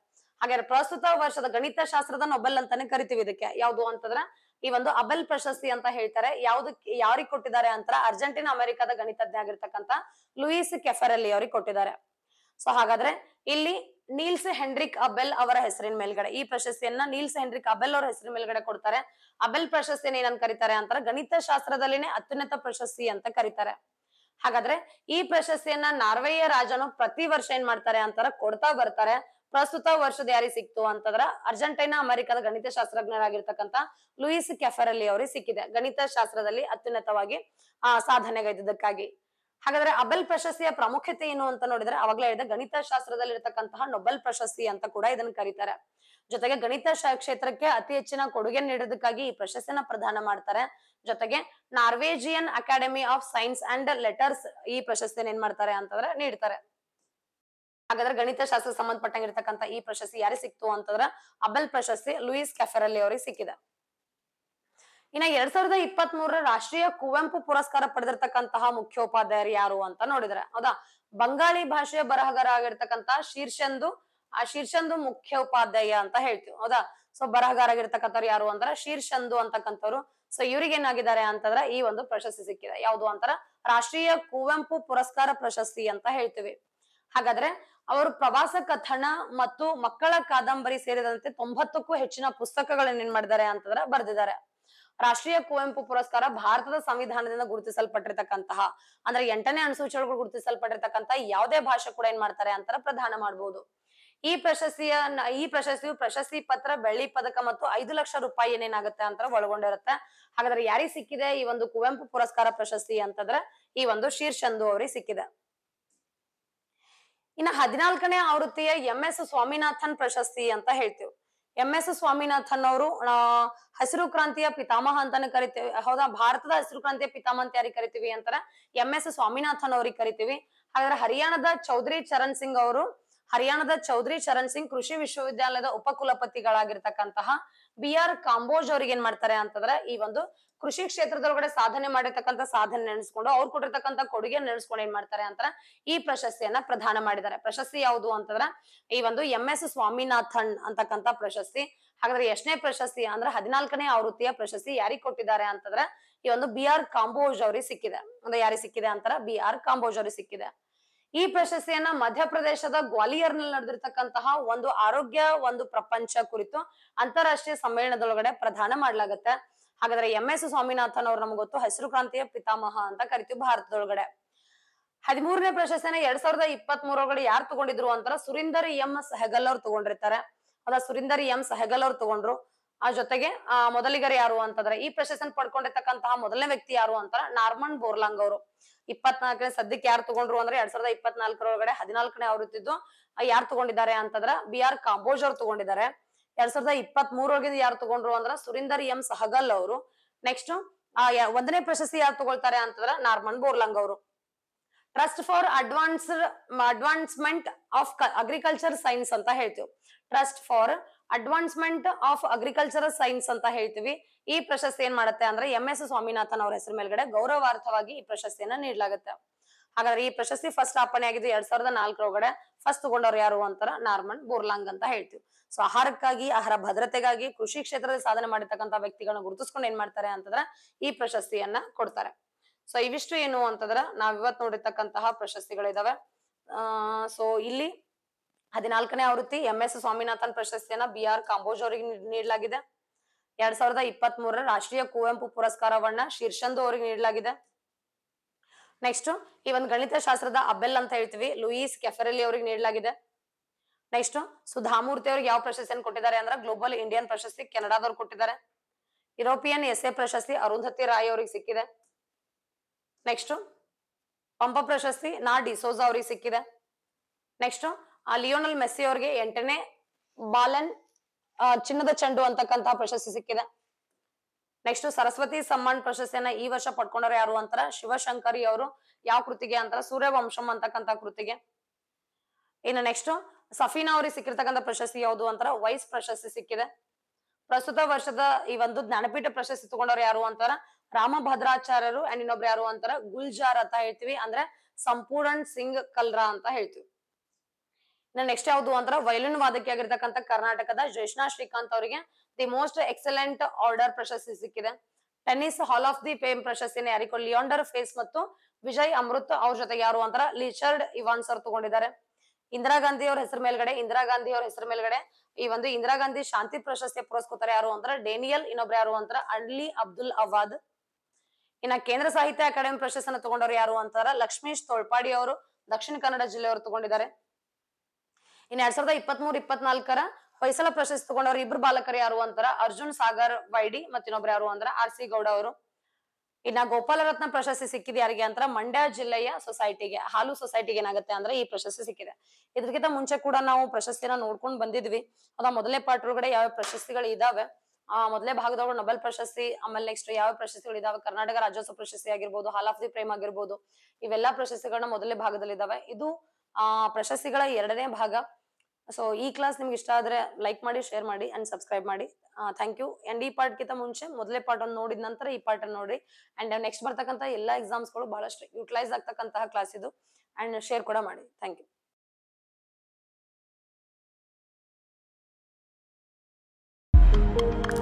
ಹಾಗಾದ್ರೆ ಪ್ರಸ್ತುತ ವರ್ಷದ ಗಣಿತ ಶಾಸ್ತ್ರದ ನೊಬೆಲ್ ಅಂತಾನೆ ಕರಿತೀವಿ ಇದಕ್ಕೆ ಯಾವುದು ಅಂತಂದ್ರೆ ಈ ಒಂದು ಅಬೆಲ್ ಪ್ರಶಸ್ತಿ ಅಂತ ಹೇಳ್ತಾರೆ ಯಾವ್ದಕ್ಕೆ ಯಾರಿಗೆ ಕೊಟ್ಟಿದ್ದಾರೆ ಅಂತ ಅರ್ಜೆಂಟೀನಾ ಅಮೆರಿಕದ ಗಣಿತಜ್ಞ ಆಗಿರ್ತಕ್ಕಂತ ಲೂಯಿಸ್ ಕೆಫೆರಲ್ಲಿ ಅವ್ರಿಗೆ ಕೊಟ್ಟಿದ್ದಾರೆ ಸೊ ಹಾಗಾದ್ರೆ ಇಲ್ಲಿ ನೀಲ್ಸ್ ಹೆನ್ರಿಕ್ ಅಬೆಲ್ ಅವರ ಹೆಸರಿನ ಮೇಲ್ಗಡೆ ಈ ಪ್ರಶಸ್ತಿಯನ್ನ ನೀಲ್ಸ್ ಹೆನ್ರಿಕ್ ಅಬೆಲ್ ಅವರ ಹೆಸರಿನ ಮೇಲ್ಗಡೆ ಕೊಡ್ತಾರೆ ಅಬೆಲ್ ಪ್ರಶಸ್ತಿಯನ್ನು ಏನಂತ ಕರೀತಾರೆ ಅಂತಾರೆ ಗಣಿತ ಶಾಸ್ತ್ರದಲ್ಲಿನೇ ಅತ್ಯುನ್ನತ ಪ್ರಶಸ್ತಿ ಅಂತ ಕರೀತಾರೆ ಹಾಗಾದ್ರೆ ಈ ಪ್ರಶಸ್ತಿಯನ್ನ ನಾರ್ವೆಯ ರಾಜನು ಪ್ರತಿ ವರ್ಷ ಏನ್ ಮಾಡ್ತಾರೆ ಅಂತಾರ ಕೊಡ್ತಾ ಬರ್ತಾರೆ ಪ್ರಸ್ತುತ ವರ್ಷದ ಯಾರಿಗೆ ಸಿಕ್ತು ಅಂತಂದ್ರ ಅರ್ಜೆಂಟೈನಾ ಅಮೆರಿಕದ ಗಣಿತ ಶಾಸ್ತ್ರಜ್ಞರಾಗಿರ್ತಕ್ಕಂಥ ಲೂಯಿಸ್ ಕೆಫರಲ್ಲಿ ಅವ್ರಿಗೆ ಸಿಕ್ಕಿದೆ ಗಣಿತ ಶಾಸ್ತ್ರದಲ್ಲಿ ಅತ್ಯುನ್ನತವಾಗಿ ಆ ಸಾಧನೆಗೈದಕ್ಕಾಗಿ ಹಾಗಾದ್ರೆ ಅಬೆಲ್ ಪ್ರಶಸ್ತಿಯ ಪ್ರಾಮುಖ್ಯತೆ ಏನು ಅಂತ ನೋಡಿದ್ರೆ ಅವಾಗಲೇ ಹೇಳಿದ ಗಣಿತ ಶಾಸ್ತ್ರದಲ್ಲಿ ಇರತಕ್ಕಂತಹ ನೊಬೆಲ್ ಪ್ರಶಸ್ತಿ ಅಂತ ಕೂಡ ಇದನ್ನ ಕರೀತಾರೆ ಜೊತೆಗೆ ಗಣಿತ ಕ್ಷೇತ್ರಕ್ಕೆ ಅತಿ ಹೆಚ್ಚಿನ ಕೊಡುಗೆ ನೀಡೋದಕ್ಕಾಗಿ ಈ ಪ್ರಶಸ್ತಿನ ಪ್ರದಾನ ಮಾಡ್ತಾರೆ ಜೊತೆಗೆ Norwegian academy of science and letters ಈ ಪ್ರಶಸ್ತಿಯನ್ನು ಏನ್ ಮಾಡ್ತಾರೆ ಅಂತಂದ್ರೆ ನೀಡ್ತಾರೆ ಹಾಗಾದ್ರೆ ಗಣಿತ ಶಾಸ್ತ್ರ ಸಂಬಂಧಪಟ್ಟಂಗಿರ್ತಕ್ಕಂಥ ಈ ಪ್ರಶಸ್ತಿ ಯಾರಿಗೆ ಸಿಕ್ತು ಅಂತಂದ್ರೆ ಅಬೆಲ್ ಪ್ರಶಸ್ತಿ ಲೂಯಿಸ್ ಕೆಫೆರಲ್ಲಿ ಅವ್ರಿಗೆ ಸಿಕ್ಕಿದೆ ಇನ್ನ ಎರಡ್ ಸಾವಿರದ ಇಪ್ಪತ್ತ್ ಮೂರರ ರಾಷ್ಟ್ರೀಯ ಕುವೆಂಪು ಪುರಸ್ಕಾರ ಪಡೆದಿರ್ತಕ್ಕಂತಹ ಮುಖ್ಯೋಪಾಧ್ಯಾಯರು ಯಾರು ಅಂತ ನೋಡಿದ್ರೆ ಹೌದಾ ಬಂಗಾಳಿ ಭಾಷೆಯ ಬರಹಗಾರ ಆಗಿರ್ತಕ್ಕಂತ ಶೀರ್ಷಂದು ಆ ಶೀರ್ಷಂದು ಮುಖ್ಯೋಪಾಧ್ಯಾಯ ಅಂತ ಹೇಳ್ತೀವಿ ಹೌದಾ ಸೊ ಬರಹಗಾರ ಆಗಿರ್ತಕ್ಕಂಥವ್ರು ಯಾರು ಅಂದ್ರ ಶೀರ್ಷಂದು ಅಂತಕ್ಕಂಥವ್ರು ಸೊ ಇವ್ರಿಗೆ ಏನಾಗಿದ್ದಾರೆ ಅಂತಂದ್ರೆ ಈ ಒಂದು ಪ್ರಶಸ್ತಿ ಸಿಕ್ಕಿದೆ ಯಾವುದು ಅಂತಾರ ರಾಷ್ಟ್ರೀಯ ಕುವೆಂಪು ಪುರಸ್ಕಾರ ಪ್ರಶಸ್ತಿ ಅಂತ ಹೇಳ್ತೀವಿ ಹಾಗಾದ್ರೆ ಅವರು ಪ್ರವಾಸ ಕಥನ ಮತ್ತು ಮಕ್ಕಳ ಕಾದಂಬರಿ ಸೇರಿದಂತೆ ತೊಂಬತ್ತಕ್ಕೂ ಹೆಚ್ಚಿನ ಪುಸ್ತಕಗಳನ್ನ ಏನ್ ಮಾಡಿದ್ದಾರೆ ಅಂತಂದ್ರೆ ಬರೆದಿದ್ದಾರೆ ರಾಷ್ಟ್ರೀಯ ಕುವೆಂಪು ಪುರಸ್ಕಾರ ಭಾರತದ ಸಂವಿಧಾನದಿಂದ ಗುರುತಿಸಲ್ಪಟ್ಟಿರ್ತಕ್ಕಂತಹ ಅಂದ್ರೆ ಎಂಟನೇ ಅನುಸೂಚಿಯೊಳಗೂ ಗುರುತಿಸಲ್ಪಟ್ಟಿರ್ತಕ್ಕಂತ ಯಾವುದೇ ಭಾಷೆ ಕೂಡ ಏನ್ ಮಾಡ್ತಾರೆ ಅಂತಾರ ಪ್ರದಾನ ಮಾಡಬಹುದು ಈ ಪ್ರಶಸ್ತಿಯ ಈ ಪ್ರಶಸ್ತಿಯು ಪ್ರಶಸ್ತಿ ಪತ್ರ ಬೆಳ್ಳಿ ಪದಕ ಮತ್ತು ಐದು ಲಕ್ಷ ರೂಪಾಯಿ ಏನೇನಾಗುತ್ತೆ ಅಂತ ಒಳಗೊಂಡಿರುತ್ತೆ ಹಾಗಾದ್ರೆ ಯಾರಿಗೆ ಸಿಕ್ಕಿದೆ ಈ ಒಂದು ಕುವೆಂಪು ಪುರಸ್ಕಾರ ಪ್ರಶಸ್ತಿ ಅಂತಂದ್ರೆ ಈ ಒಂದು ಶೀರ್ಷಂದು ಅವ್ರಿಗೆ ಸಿಕ್ಕಿದೆ ಇನ್ನ ಹದಿನಾಲ್ಕನೇ ಆವೃತ್ತಿಯ ಎಂ ಎಸ್ ಸ್ವಾಮಿನಾಥನ್ ಪ್ರಶಸ್ತಿ ಅಂತ ಹೇಳ್ತೀವಿ ಎಂ ಎಸ್ ಸ್ವಾಮಿನಾಥನ್ ಅವರು ಹಸಿರು ಕ್ರಾಂತಿಯ ಪಿತಾಮಹ ಅಂತಾನೆ ಕರಿತೀವಿ ಹೌದಾ ಭಾರತದ ಹಸಿರು ಕ್ರಾಂತಿಯ ಪಿತಾಮಹ ಅಂತ ಯಾರಿಗೆ ಕರಿತೀವಿ ಅಂತಾರ ಎಂ ಎಸ್ ಸ್ವಾಮಿನಾಥನ್ ಅವ್ರಿಗೆ ಕರಿತೀವಿ ಹಾಗಾದ್ರೆ ಹರಿಯಾಣದ ಚೌಧರಿ ಚರಣ್ ಸಿಂಗ್ ಅವರು ಹರಿಯಾಣದ ಚೌಧರಿ ಚರಣ್ ಸಿಂಗ್ ಕೃಷಿ ವಿಶ್ವವಿದ್ಯಾಲಯದ ಉಪಕುಲಪತಿಗಳಾಗಿರ್ತಕ್ಕಂತಹ ಬಿ ಆರ್ ಕಾಂಬೋಜ್ ಅವ್ರಿಗೆ ಏನ್ ಮಾಡ್ತಾರೆ ಅಂತಂದ್ರೆ ಈ ಒಂದು ಕೃಷಿ ಕ್ಷೇತ್ರದೊಳಗಡೆ ಸಾಧನೆ ಮಾಡಿರ್ತಕ್ಕಂಥ ಸಾಧನೆ ನೆನೆಸ್ಕೊಂಡು ಅವ್ರು ಕೊಟ್ಟಿರ್ತಕ್ಕಂಥ ಕೊಡುಗೆ ನೆನೆಸ್ಕೊಂಡು ಏನ್ ಮಾಡ್ತಾರೆ ಅಂತ ಈ ಪ್ರಶಸ್ತಿಯನ್ನ ಪ್ರದಾನ ಮಾಡಿದ್ದಾರೆ ಪ್ರಶಸ್ತಿ ಯಾವುದು ಅಂತಂದ್ರ ಈ ಒಂದು ಎಂ ಎಸ್ ಸ್ವಾಮಿನಾಥನ್ ಅಂತಕ್ಕಂಥ ಪ್ರಶಸ್ತಿ ಹಾಗಾದ್ರೆ ಎಷ್ಟನೇ ಪ್ರಶಸ್ತಿ ಅಂದ್ರೆ ಹದಿನಾಲ್ಕನೇ ಆವೃತ್ತಿಯ ಪ್ರಶಸ್ತಿ ಯಾರಿಗೆ ಕೊಟ್ಟಿದ್ದಾರೆ ಅಂತಂದ್ರೆ ಈ ಒಂದು ಬಿ ಆರ್ ಕಾಂಬೋಜ್ ಅವ್ರಿಗೆ ಸಿಕ್ಕಿದೆ ಅಂದ್ರೆ ಯಾರಿಗೆ ಸಿಕ್ಕಿದೆ ಅಂತಾರ ಬಿ ಆರ್ ಕಾಂಬೋಜ್ ಅವ್ರಿಗೆ ಸಿಕ್ಕಿದೆ ಈ ಪ್ರಶಸ್ತಿಯನ್ನ ಮಧ್ಯಪ್ರದೇಶದ ಗ್ವಾಲಿಯರ್ ನಲ್ಲಿ ನಡೆದಿರ್ತಕ್ಕಂತಹ ಒಂದು ಆರೋಗ್ಯ ಒಂದು ಪ್ರಪಂಚ ಕುರಿತು ಅಂತಾರಾಷ್ಟ್ರೀಯ ಸಮ್ಮೇಳನದೊಳಗಡೆ ಪ್ರದಾನ ಮಾಡ್ಲಾಗತ್ತೆ ಹಾಗಾದ್ರೆ ಎಂ ಎಸ್ ಸ್ವಾಮಿನಾಥನ್ ಅವ್ರು ನಮ್ಗೆ ಗೊತ್ತು ಹಸಿರು ಕ್ರಾಂತಿಯ ಪಿತಾಮಹ ಅಂತ ಕರಿತೀವಿ ಭಾರತದೊಳಗಡೆ ಹದಿಮೂರನೇ ಪ್ರಶಸ್ತಿಯನ್ನ ಎರಡ್ ಸಾವಿರದ ಇಪ್ಪತ್ತ್ ಮೂರೊಳಗಡೆ ಯಾರು ತಗೊಂಡಿದ್ರು ಅಂತಾರ ಸುರಿಂದರ್ ಎಂ ಸಹಗಲ್ ಅವ್ರು ತಗೊಂಡಿರ್ತಾರೆ ಅದ ಸುರಿಂದರ್ ಎಂ ಸಹಗಲ್ ಅವ್ರು ತಗೊಂಡ್ರು ಆ ಜೊತೆಗೆ ಮೊದಲಿಗರು ಯಾರು ಅಂತಂದ್ರೆ ಈ ಪ್ರಶಸ್ತಿ ಪಡ್ಕೊಂಡಿರ್ತಕ್ಕಂತಹ ಮೊದಲನೇ ವ್ಯಕ್ತಿ ಯಾರು ಅಂತ ನಾರ್ಮನ್ ಬೋರ್ಲಾಂಗ್ ಅವರು ಇಪ್ಪತ್ನಾಲ್ಕನೇ ಸದ್ಯಕ್ಕೆ ಯಾರು ತಗೊಂಡ್ರು ಅಂದ್ರೆ ಎರಡ್ ಸಾವಿರದ ಇಪ್ಪತ್ನಾಲ್ಕರೊಳಗಡೆ ಹದಿನಾಲ್ಕನೇ ಆವೃತ್ತಿದ್ದು ಯಾರು ತಗೊಂಡಿದ್ದಾರೆ ಅಂತಂದ್ರ ಬಿ ಆರ್ ಕಾಂಬೋಜ್ ತಗೊಂಡಿದ್ದಾರೆ ಎರಡ್ ಸಾವಿರದ ಇಪ್ಪತ್ ಮೂರೊಳಗಿಂದ ಯಾರು ತಗೊಂಡ್ರು ಅಂದ್ರ ಸುರಿಂದರ್ ಎಂ ಸಹಗಲ್ ಅವರು ನೆಕ್ಸ್ಟ್ ಒಂದನೇ ಪ್ರಶಸ್ತಿ ಯಾರು ತಗೊಳ್ತಾರೆ ಅಂತಂದ್ರ ನಾರ್ಮನ್ ಬೋರ್ಲಾಂಗ್ ಅವರು trust for advanced advancement of agriculture science ಅಂತ ಹೇಳ್ತೀವಿ trust for advancement of agricultural science ಅಂತ ಹೇಳ್ತೀವಿ ಈ ಪ್ರಶಸ್ತಿ ಏನ್ ಮಾಡುತ್ತೆ ಅಂದ್ರೆ ಎಂ ಎಸ್ ಸ್ವಾಮಿನಾಥನ್ ಅವರ ಹೆಸರು ಮೇಲ್ಗಡೆ ಗೌರವಾರ್ಥವಾಗಿ ಈ ಪ್ರಶಸ್ತಿಯನ್ನ ನೀಡಲಾಗುತ್ತೆ ಹಾಗಾದ್ರೆ ಈ ಪ್ರಶಸ್ತಿ ಫಸ್ಟ್ ಸ್ಥಾಪನೆ ಆಗಿದ್ದು ಎರಡ್ ಸಾವಿರದ ನಾಲ್ಕರೊಳಗಡೆ ಫಸ್ಟ್ ತಗೊಂಡವ್ರು ಯಾರು ಅಂತಾರ ನಾರ್ಮನ್ ಬೋರ್ಲಾಂಗ್ ಅಂತ ಹೇಳ್ತೀವಿ ಸೊ ಆಹಾರಕ್ಕಾಗಿ ಆಹಾರ ಭದ್ರತೆಗಾಗಿ ಕೃಷಿ ಕ್ಷೇತ್ರದಲ್ಲಿ ಸಾಧನೆ ಮಾಡಿರ್ತಕ್ಕಂಥ ವ್ಯಕ್ತಿಗಳನ್ನ ಗುರುತಿಸ್ಕೊಂಡು ಏನ್ ಮಾಡ್ತಾರೆ ಅಂತಂದ್ರೆ ಈ ಪ್ರಶಸ್ತಿಯನ್ನ ಕೊಡ್ತಾರೆ ಸೊ ಇವಿಷ್ಟು ಏನು ಅಂತಂದ್ರೆ ನಾವ್ ಇವತ್ ನೋಡಿರ್ತಕ್ಕಂತಹ ಪ್ರಶಸ್ತಿಗಳಿದಾವೆ ಆ ಸೊ ಇಲ್ಲಿ ಹದಿನಾಲ್ಕನೇ ಆವೃತ್ತಿ ಎಂ ಎಸ್ ಸ್ವಾಮಿನಾಥನ್ ಪ್ರಶಸ್ತಿಯನ್ನ ಬಿ ಆರ್ ಕಾಂಬೋಜ್ ಅವರಿಗೆ ನೀಡಲಾಗಿದೆ ಎರಡ್ ಸಾವಿರದ ಇಪ್ಪತ್ತ್ ಮೂರರ ರಾಷ್ಟ್ರೀಯ ಕುವೆಂಪು ಪುರಸ್ಕಾರವನ್ನ ಶೀರ್ಷಂದು ಅವರಿಗೆ ನೀಡಲಾಗಿದೆ ನೆಕ್ಸ್ಟ್ ಈ ಒಂದು ಗಣಿತ ಶಾಸ್ತ್ರದ ಅಬ್ಬೆಲ್ ಅಂತ ಹೇಳ್ತೀವಿ ಲೂಯಿಸ್ ಕೆಫೆರಲಿ ಅವರಿಗೆ ನೀಡಲಾಗಿದೆ ನೆಕ್ಸ್ಟ್ ಸುಧಾಮೂರ್ತಿ ಅವ್ರಿಗೆ ಯಾವ ಪ್ರಶಸ್ತಿಯನ್ನು ಕೊಟ್ಟಿದ್ದಾರೆ ಅಂದ್ರೆ ಗ್ಲೋಬಲ್ ಇಂಡಿಯನ್ ಪ್ರಶಸ್ತಿ ಕೆನಡಾದವ್ರು ಕೊಟ್ಟಿದ್ದಾರೆ ಯುರೋಪಿಯನ್ ಎಸ್ ಎ ಪ್ರಶಸ್ತಿ ಅರುಂಧತಿ ರಾಯ್ ಅವ್ರಿಗೆ ಸಿಕ್ಕಿದೆ ನೆಕ್ಸ್ಟ್ ಪಂಪ ಪ್ರಶಸ್ತಿ ನಾ ಡಿಸೋಜಾ ಅವ್ರಿಗೆ ಸಿಕ್ಕಿದೆ ನೆಕ್ಸ್ಟ್ ಆ ಲಿಯೋನಲ್ ಮೆಸ್ಸಿ ಅವ್ರಿಗೆ ಎಂಟನೇ ಬಾಲನ್ ಚಿನ್ನದ ಚೆಂಡು ಅಂತಕ್ಕಂತಹ ಪ್ರಶಸ್ತಿ ಸಿಕ್ಕಿದೆ ನೆಕ್ಸ್ಟ್ ಸರಸ್ವತಿ ಸಮ್ಮಾನ್ ಪ್ರಶಸ್ತಿಯನ್ನ ಈ ವರ್ಷ ಪಡ್ಕೊಂಡವ್ರು ಯಾರು ಅಂತಾರ ಶಿವಶಂಕರಿ ಅವರು ಯಾವ ಕೃತಿಗೆ ಅಂತಾರ ಸೂರ್ಯವಂಶಂ ಅಂತಕ್ಕಂತ ಕೃತಿಗೆ ಇನ್ನು ನೆಕ್ಸ್ಟ್ ಸಫೀನಾ ಅವ್ರಿಗೆ ಸಿಕ್ಕಿರ್ತಕ್ಕಂಥ ಪ್ರಶಸ್ತಿ ಯಾವುದು ಅಂತಾರ ವೈಸ್ ಪ್ರಶಸ್ತಿ ಸಿಕ್ಕಿದೆ ಪ್ರಸ್ತುತ ವರ್ಷದ ಈ ಒಂದು ಜ್ಞಾನಪೀಠ ಪ್ರಶಸ್ತಿ ತಗೊಂಡವ್ರು ಯಾರು ಅಂತಾರ ರಾಮಭದ್ರಾಚಾರ್ಯರು ಅಂಡ್ ಇನ್ನೊಬ್ರು ಯಾರು ಅಂತಾರ ಗುಲ್ಜಾರ್ ಅಂತ ಹೇಳ್ತೀವಿ ಅಂದ್ರೆ ಸಂಪೂರ್ಣ ಸಿಂಗ್ ಕಲ್ರಾ ಅಂತ ಹೇಳ್ತೀವಿ ನೆಕ್ಸ್ಟ್ ಯಾವ್ದು ಅಂದ್ರೆ ವೈಲಿನ್ ವಾದಕಿ ಆಗಿರ್ತಕ್ಕಂಥ ಕರ್ನಾಟಕದ ಜೈಷ್ಣಾ ಶ್ರೀಕಾಂತ್ ಅವರಿಗೆ ದಿ ಮೋಸ್ಟ್ ಎಕ್ಸಲೆಂಟ್ ಆರ್ಡರ್ ಪ್ರಶಸ್ತಿ ಸಿಕ್ಕಿದೆ tennis hall of the fame ಪ್ರಶಸ್ತಿನ ಯಾರಿಗೂ ಲಿಯೋಂಡರ್ ಫೇಸ್ ಮತ್ತು ವಿಜಯ್ ಅಮೃತ್ ಅವ್ರ ಜೊತೆ ಯಾರು ಅಂತಾರ ಲಿಚರ್ಡ್ ಇವಾನ್ ಸರ್ ತಗೊಂಡಿದ್ದಾರೆ ಇಂದಿರಾ ಗಾಂಧಿ ಅವ್ರ ಹೆಸರು ಮೇಲ್ಗಡೆ ಇಂದಿರಾ ಗಾಂಧಿ ಅವ್ರ ಹೆಸರು ಮೇಲ್ಗಡೆ ಈ ಒಂದು ಇಂದಿರಾ ಗಾಂಧಿ ಶಾಂತಿ ಪ್ರಶಸ್ತಿ ಪುರಸ್ಕೃತರ ಯಾರು ಅಂದ್ರೆ ಡೇನಿಯಲ್ ಇನ್ನೊಬ್ರು ಯಾರು ಅಂತಾರ ಅಡ್ಲಿ ಅಬ್ದುಲ್ ಅವಾದ್ ಇನ್ನ ಕೇಂದ್ರ ಸಾಹಿತ್ಯ ಅಕಾಡೆಮಿ ಪ್ರಶಸ್ತಿಯನ್ನು ತಗೊಂಡವರು ಯಾರು ಅಂತಾರ ಲಕ್ಷ್ಮೀಶ್ ತೋಳ್ಪಾಡಿ ಅವರು ದಕ್ಷಿಣ ಕನ್ನಡ ಜಿಲ್ಲೆಯವರು ತಗೊಂಡಿದ್ದಾರೆ ಇನ್ ಎರಡ್ ಸಾವಿರದ ಮೂರ್ ಇಪ್ಪತ್ನಾಲ್ಕರ ಹೊಯ್ಸಲ ಪ್ರಶಸ್ತಿ ತಗೊಂಡವ್ರ ಇಬ್ರು ಬಾಲಕರು ಯಾರು ಅಂತಾರ ಅರ್ಜುನ್ ಸಾಗರ್ ವೈಡಿ ಮತ್ತಿನ್ನೊಬ್ರು ಯಾರು ಅಂದ್ರ ಆರ್ ಸಿ ಗೌಡ ಅವರು ಇನ್ನ ಗೋಪಾಲರತ್ನ ಪ್ರಶಸ್ತಿ ಸಿಕ್ಕಿದ ಯಾರಿಗೆ ಅಂತರ ಮಂಡ್ಯ ಜಿಲ್ಲೆಯ ಸೊಸೈಟಿಗೆ ಹಾಲು ಸೊಸೈಟಿಗೆ ಏನಾಗುತ್ತೆ ಅಂದ್ರೆ ಈ ಪ್ರಶಸ್ತಿ ಸಿಕ್ಕಿದೆ ಇದ್ರಕಿಂತ ಮುಂಚೆ ಕೂಡ ನಾವು ಪ್ರಶಸ್ತಿನ ನೋಡ್ಕೊಂಡ್ ಬಂದಿದ್ವಿ ಅದ ಮೊದಲೇ ಪಾರ್ಟ್ ಒಳಗಡೆ ಯಾವ ಪ್ರಶಸ್ತಿಗಳು ಇದಾವೆ ಆ ಮೊದಲೇ ಭಾಗದವರು ನೊಬೆಲ್ ಪ್ರಶಸ್ತಿ ಆಮೇಲೆ ನೆಕ್ಸ್ಟ್ ಯಾವ ಪ್ರಶಸ್ತಿಗಳು ಇದಾವೆ ಕರ್ನಾಟಕ ರಾಜ್ಯೋತ್ಸವ ಪ್ರಶಸ್ತಿ ಆಗಿರ್ಬೋದು ಹಾಲ್ ಆಫ್ ದಿ ಪ್ರೇಮ್ ಆಗಿರ್ಬೋದು ಇವೆಲ್ಲಾ ಪ್ರಶಸ್ತಿಗಳನ್ನ ಮೊದಲೇ ಭಾಗದಲ್ಲಿ ಇದಾವೆ ಇದು ಆ ಪ್ರಶಸ್ತಿಗಳ ಎರಡನೇ ಭಾಗ ಸೊ ಈ ಕ್ಲಾಸ್ ನಿಮ್ಗೆ ಇಷ್ಟ ಆದ್ರೆ ಲೈಕ್ ಮಾಡಿ ಶೇರ್ ಮಾಡಿ ಅಂಡ್ ಸಬ್ಸ್ಕ್ರೈಬ್ ಮಾಡಿ ಥ್ಯಾಂಕ್ ಯು ಅಂಡ್ ಈ ಪಾರ್ಟ್ ಕಿಂತ ಮುಂಚೆ ಮೊದಲೇ ಪಾರ್ಟ್ ಅನ್ನು ನೋಡಿದ ನಂತರ ಈ ಪಾರ್ಟ್ ಅನ್ನು ನೋಡಿ ಅಂಡ್ ನೆಕ್ಸ್ಟ್ ಬರ್ತಕ್ಕಂತ ಎಲ್ಲ ಎಕ್ಸಾಮ್ಸ್ ಗಳು ಬಹಳಷ್ಟು ಯುಟಿಲೈಸ್ ಆಗ್ತಕ್ಕಂತಹ ಕ್ಲಾಸ್ ಇದು ಅಂಡ್ ಶೇರ್ ಕೂಡ ಮಾಡಿ ಥ್ಯಾಂಕ್ ಯು thank you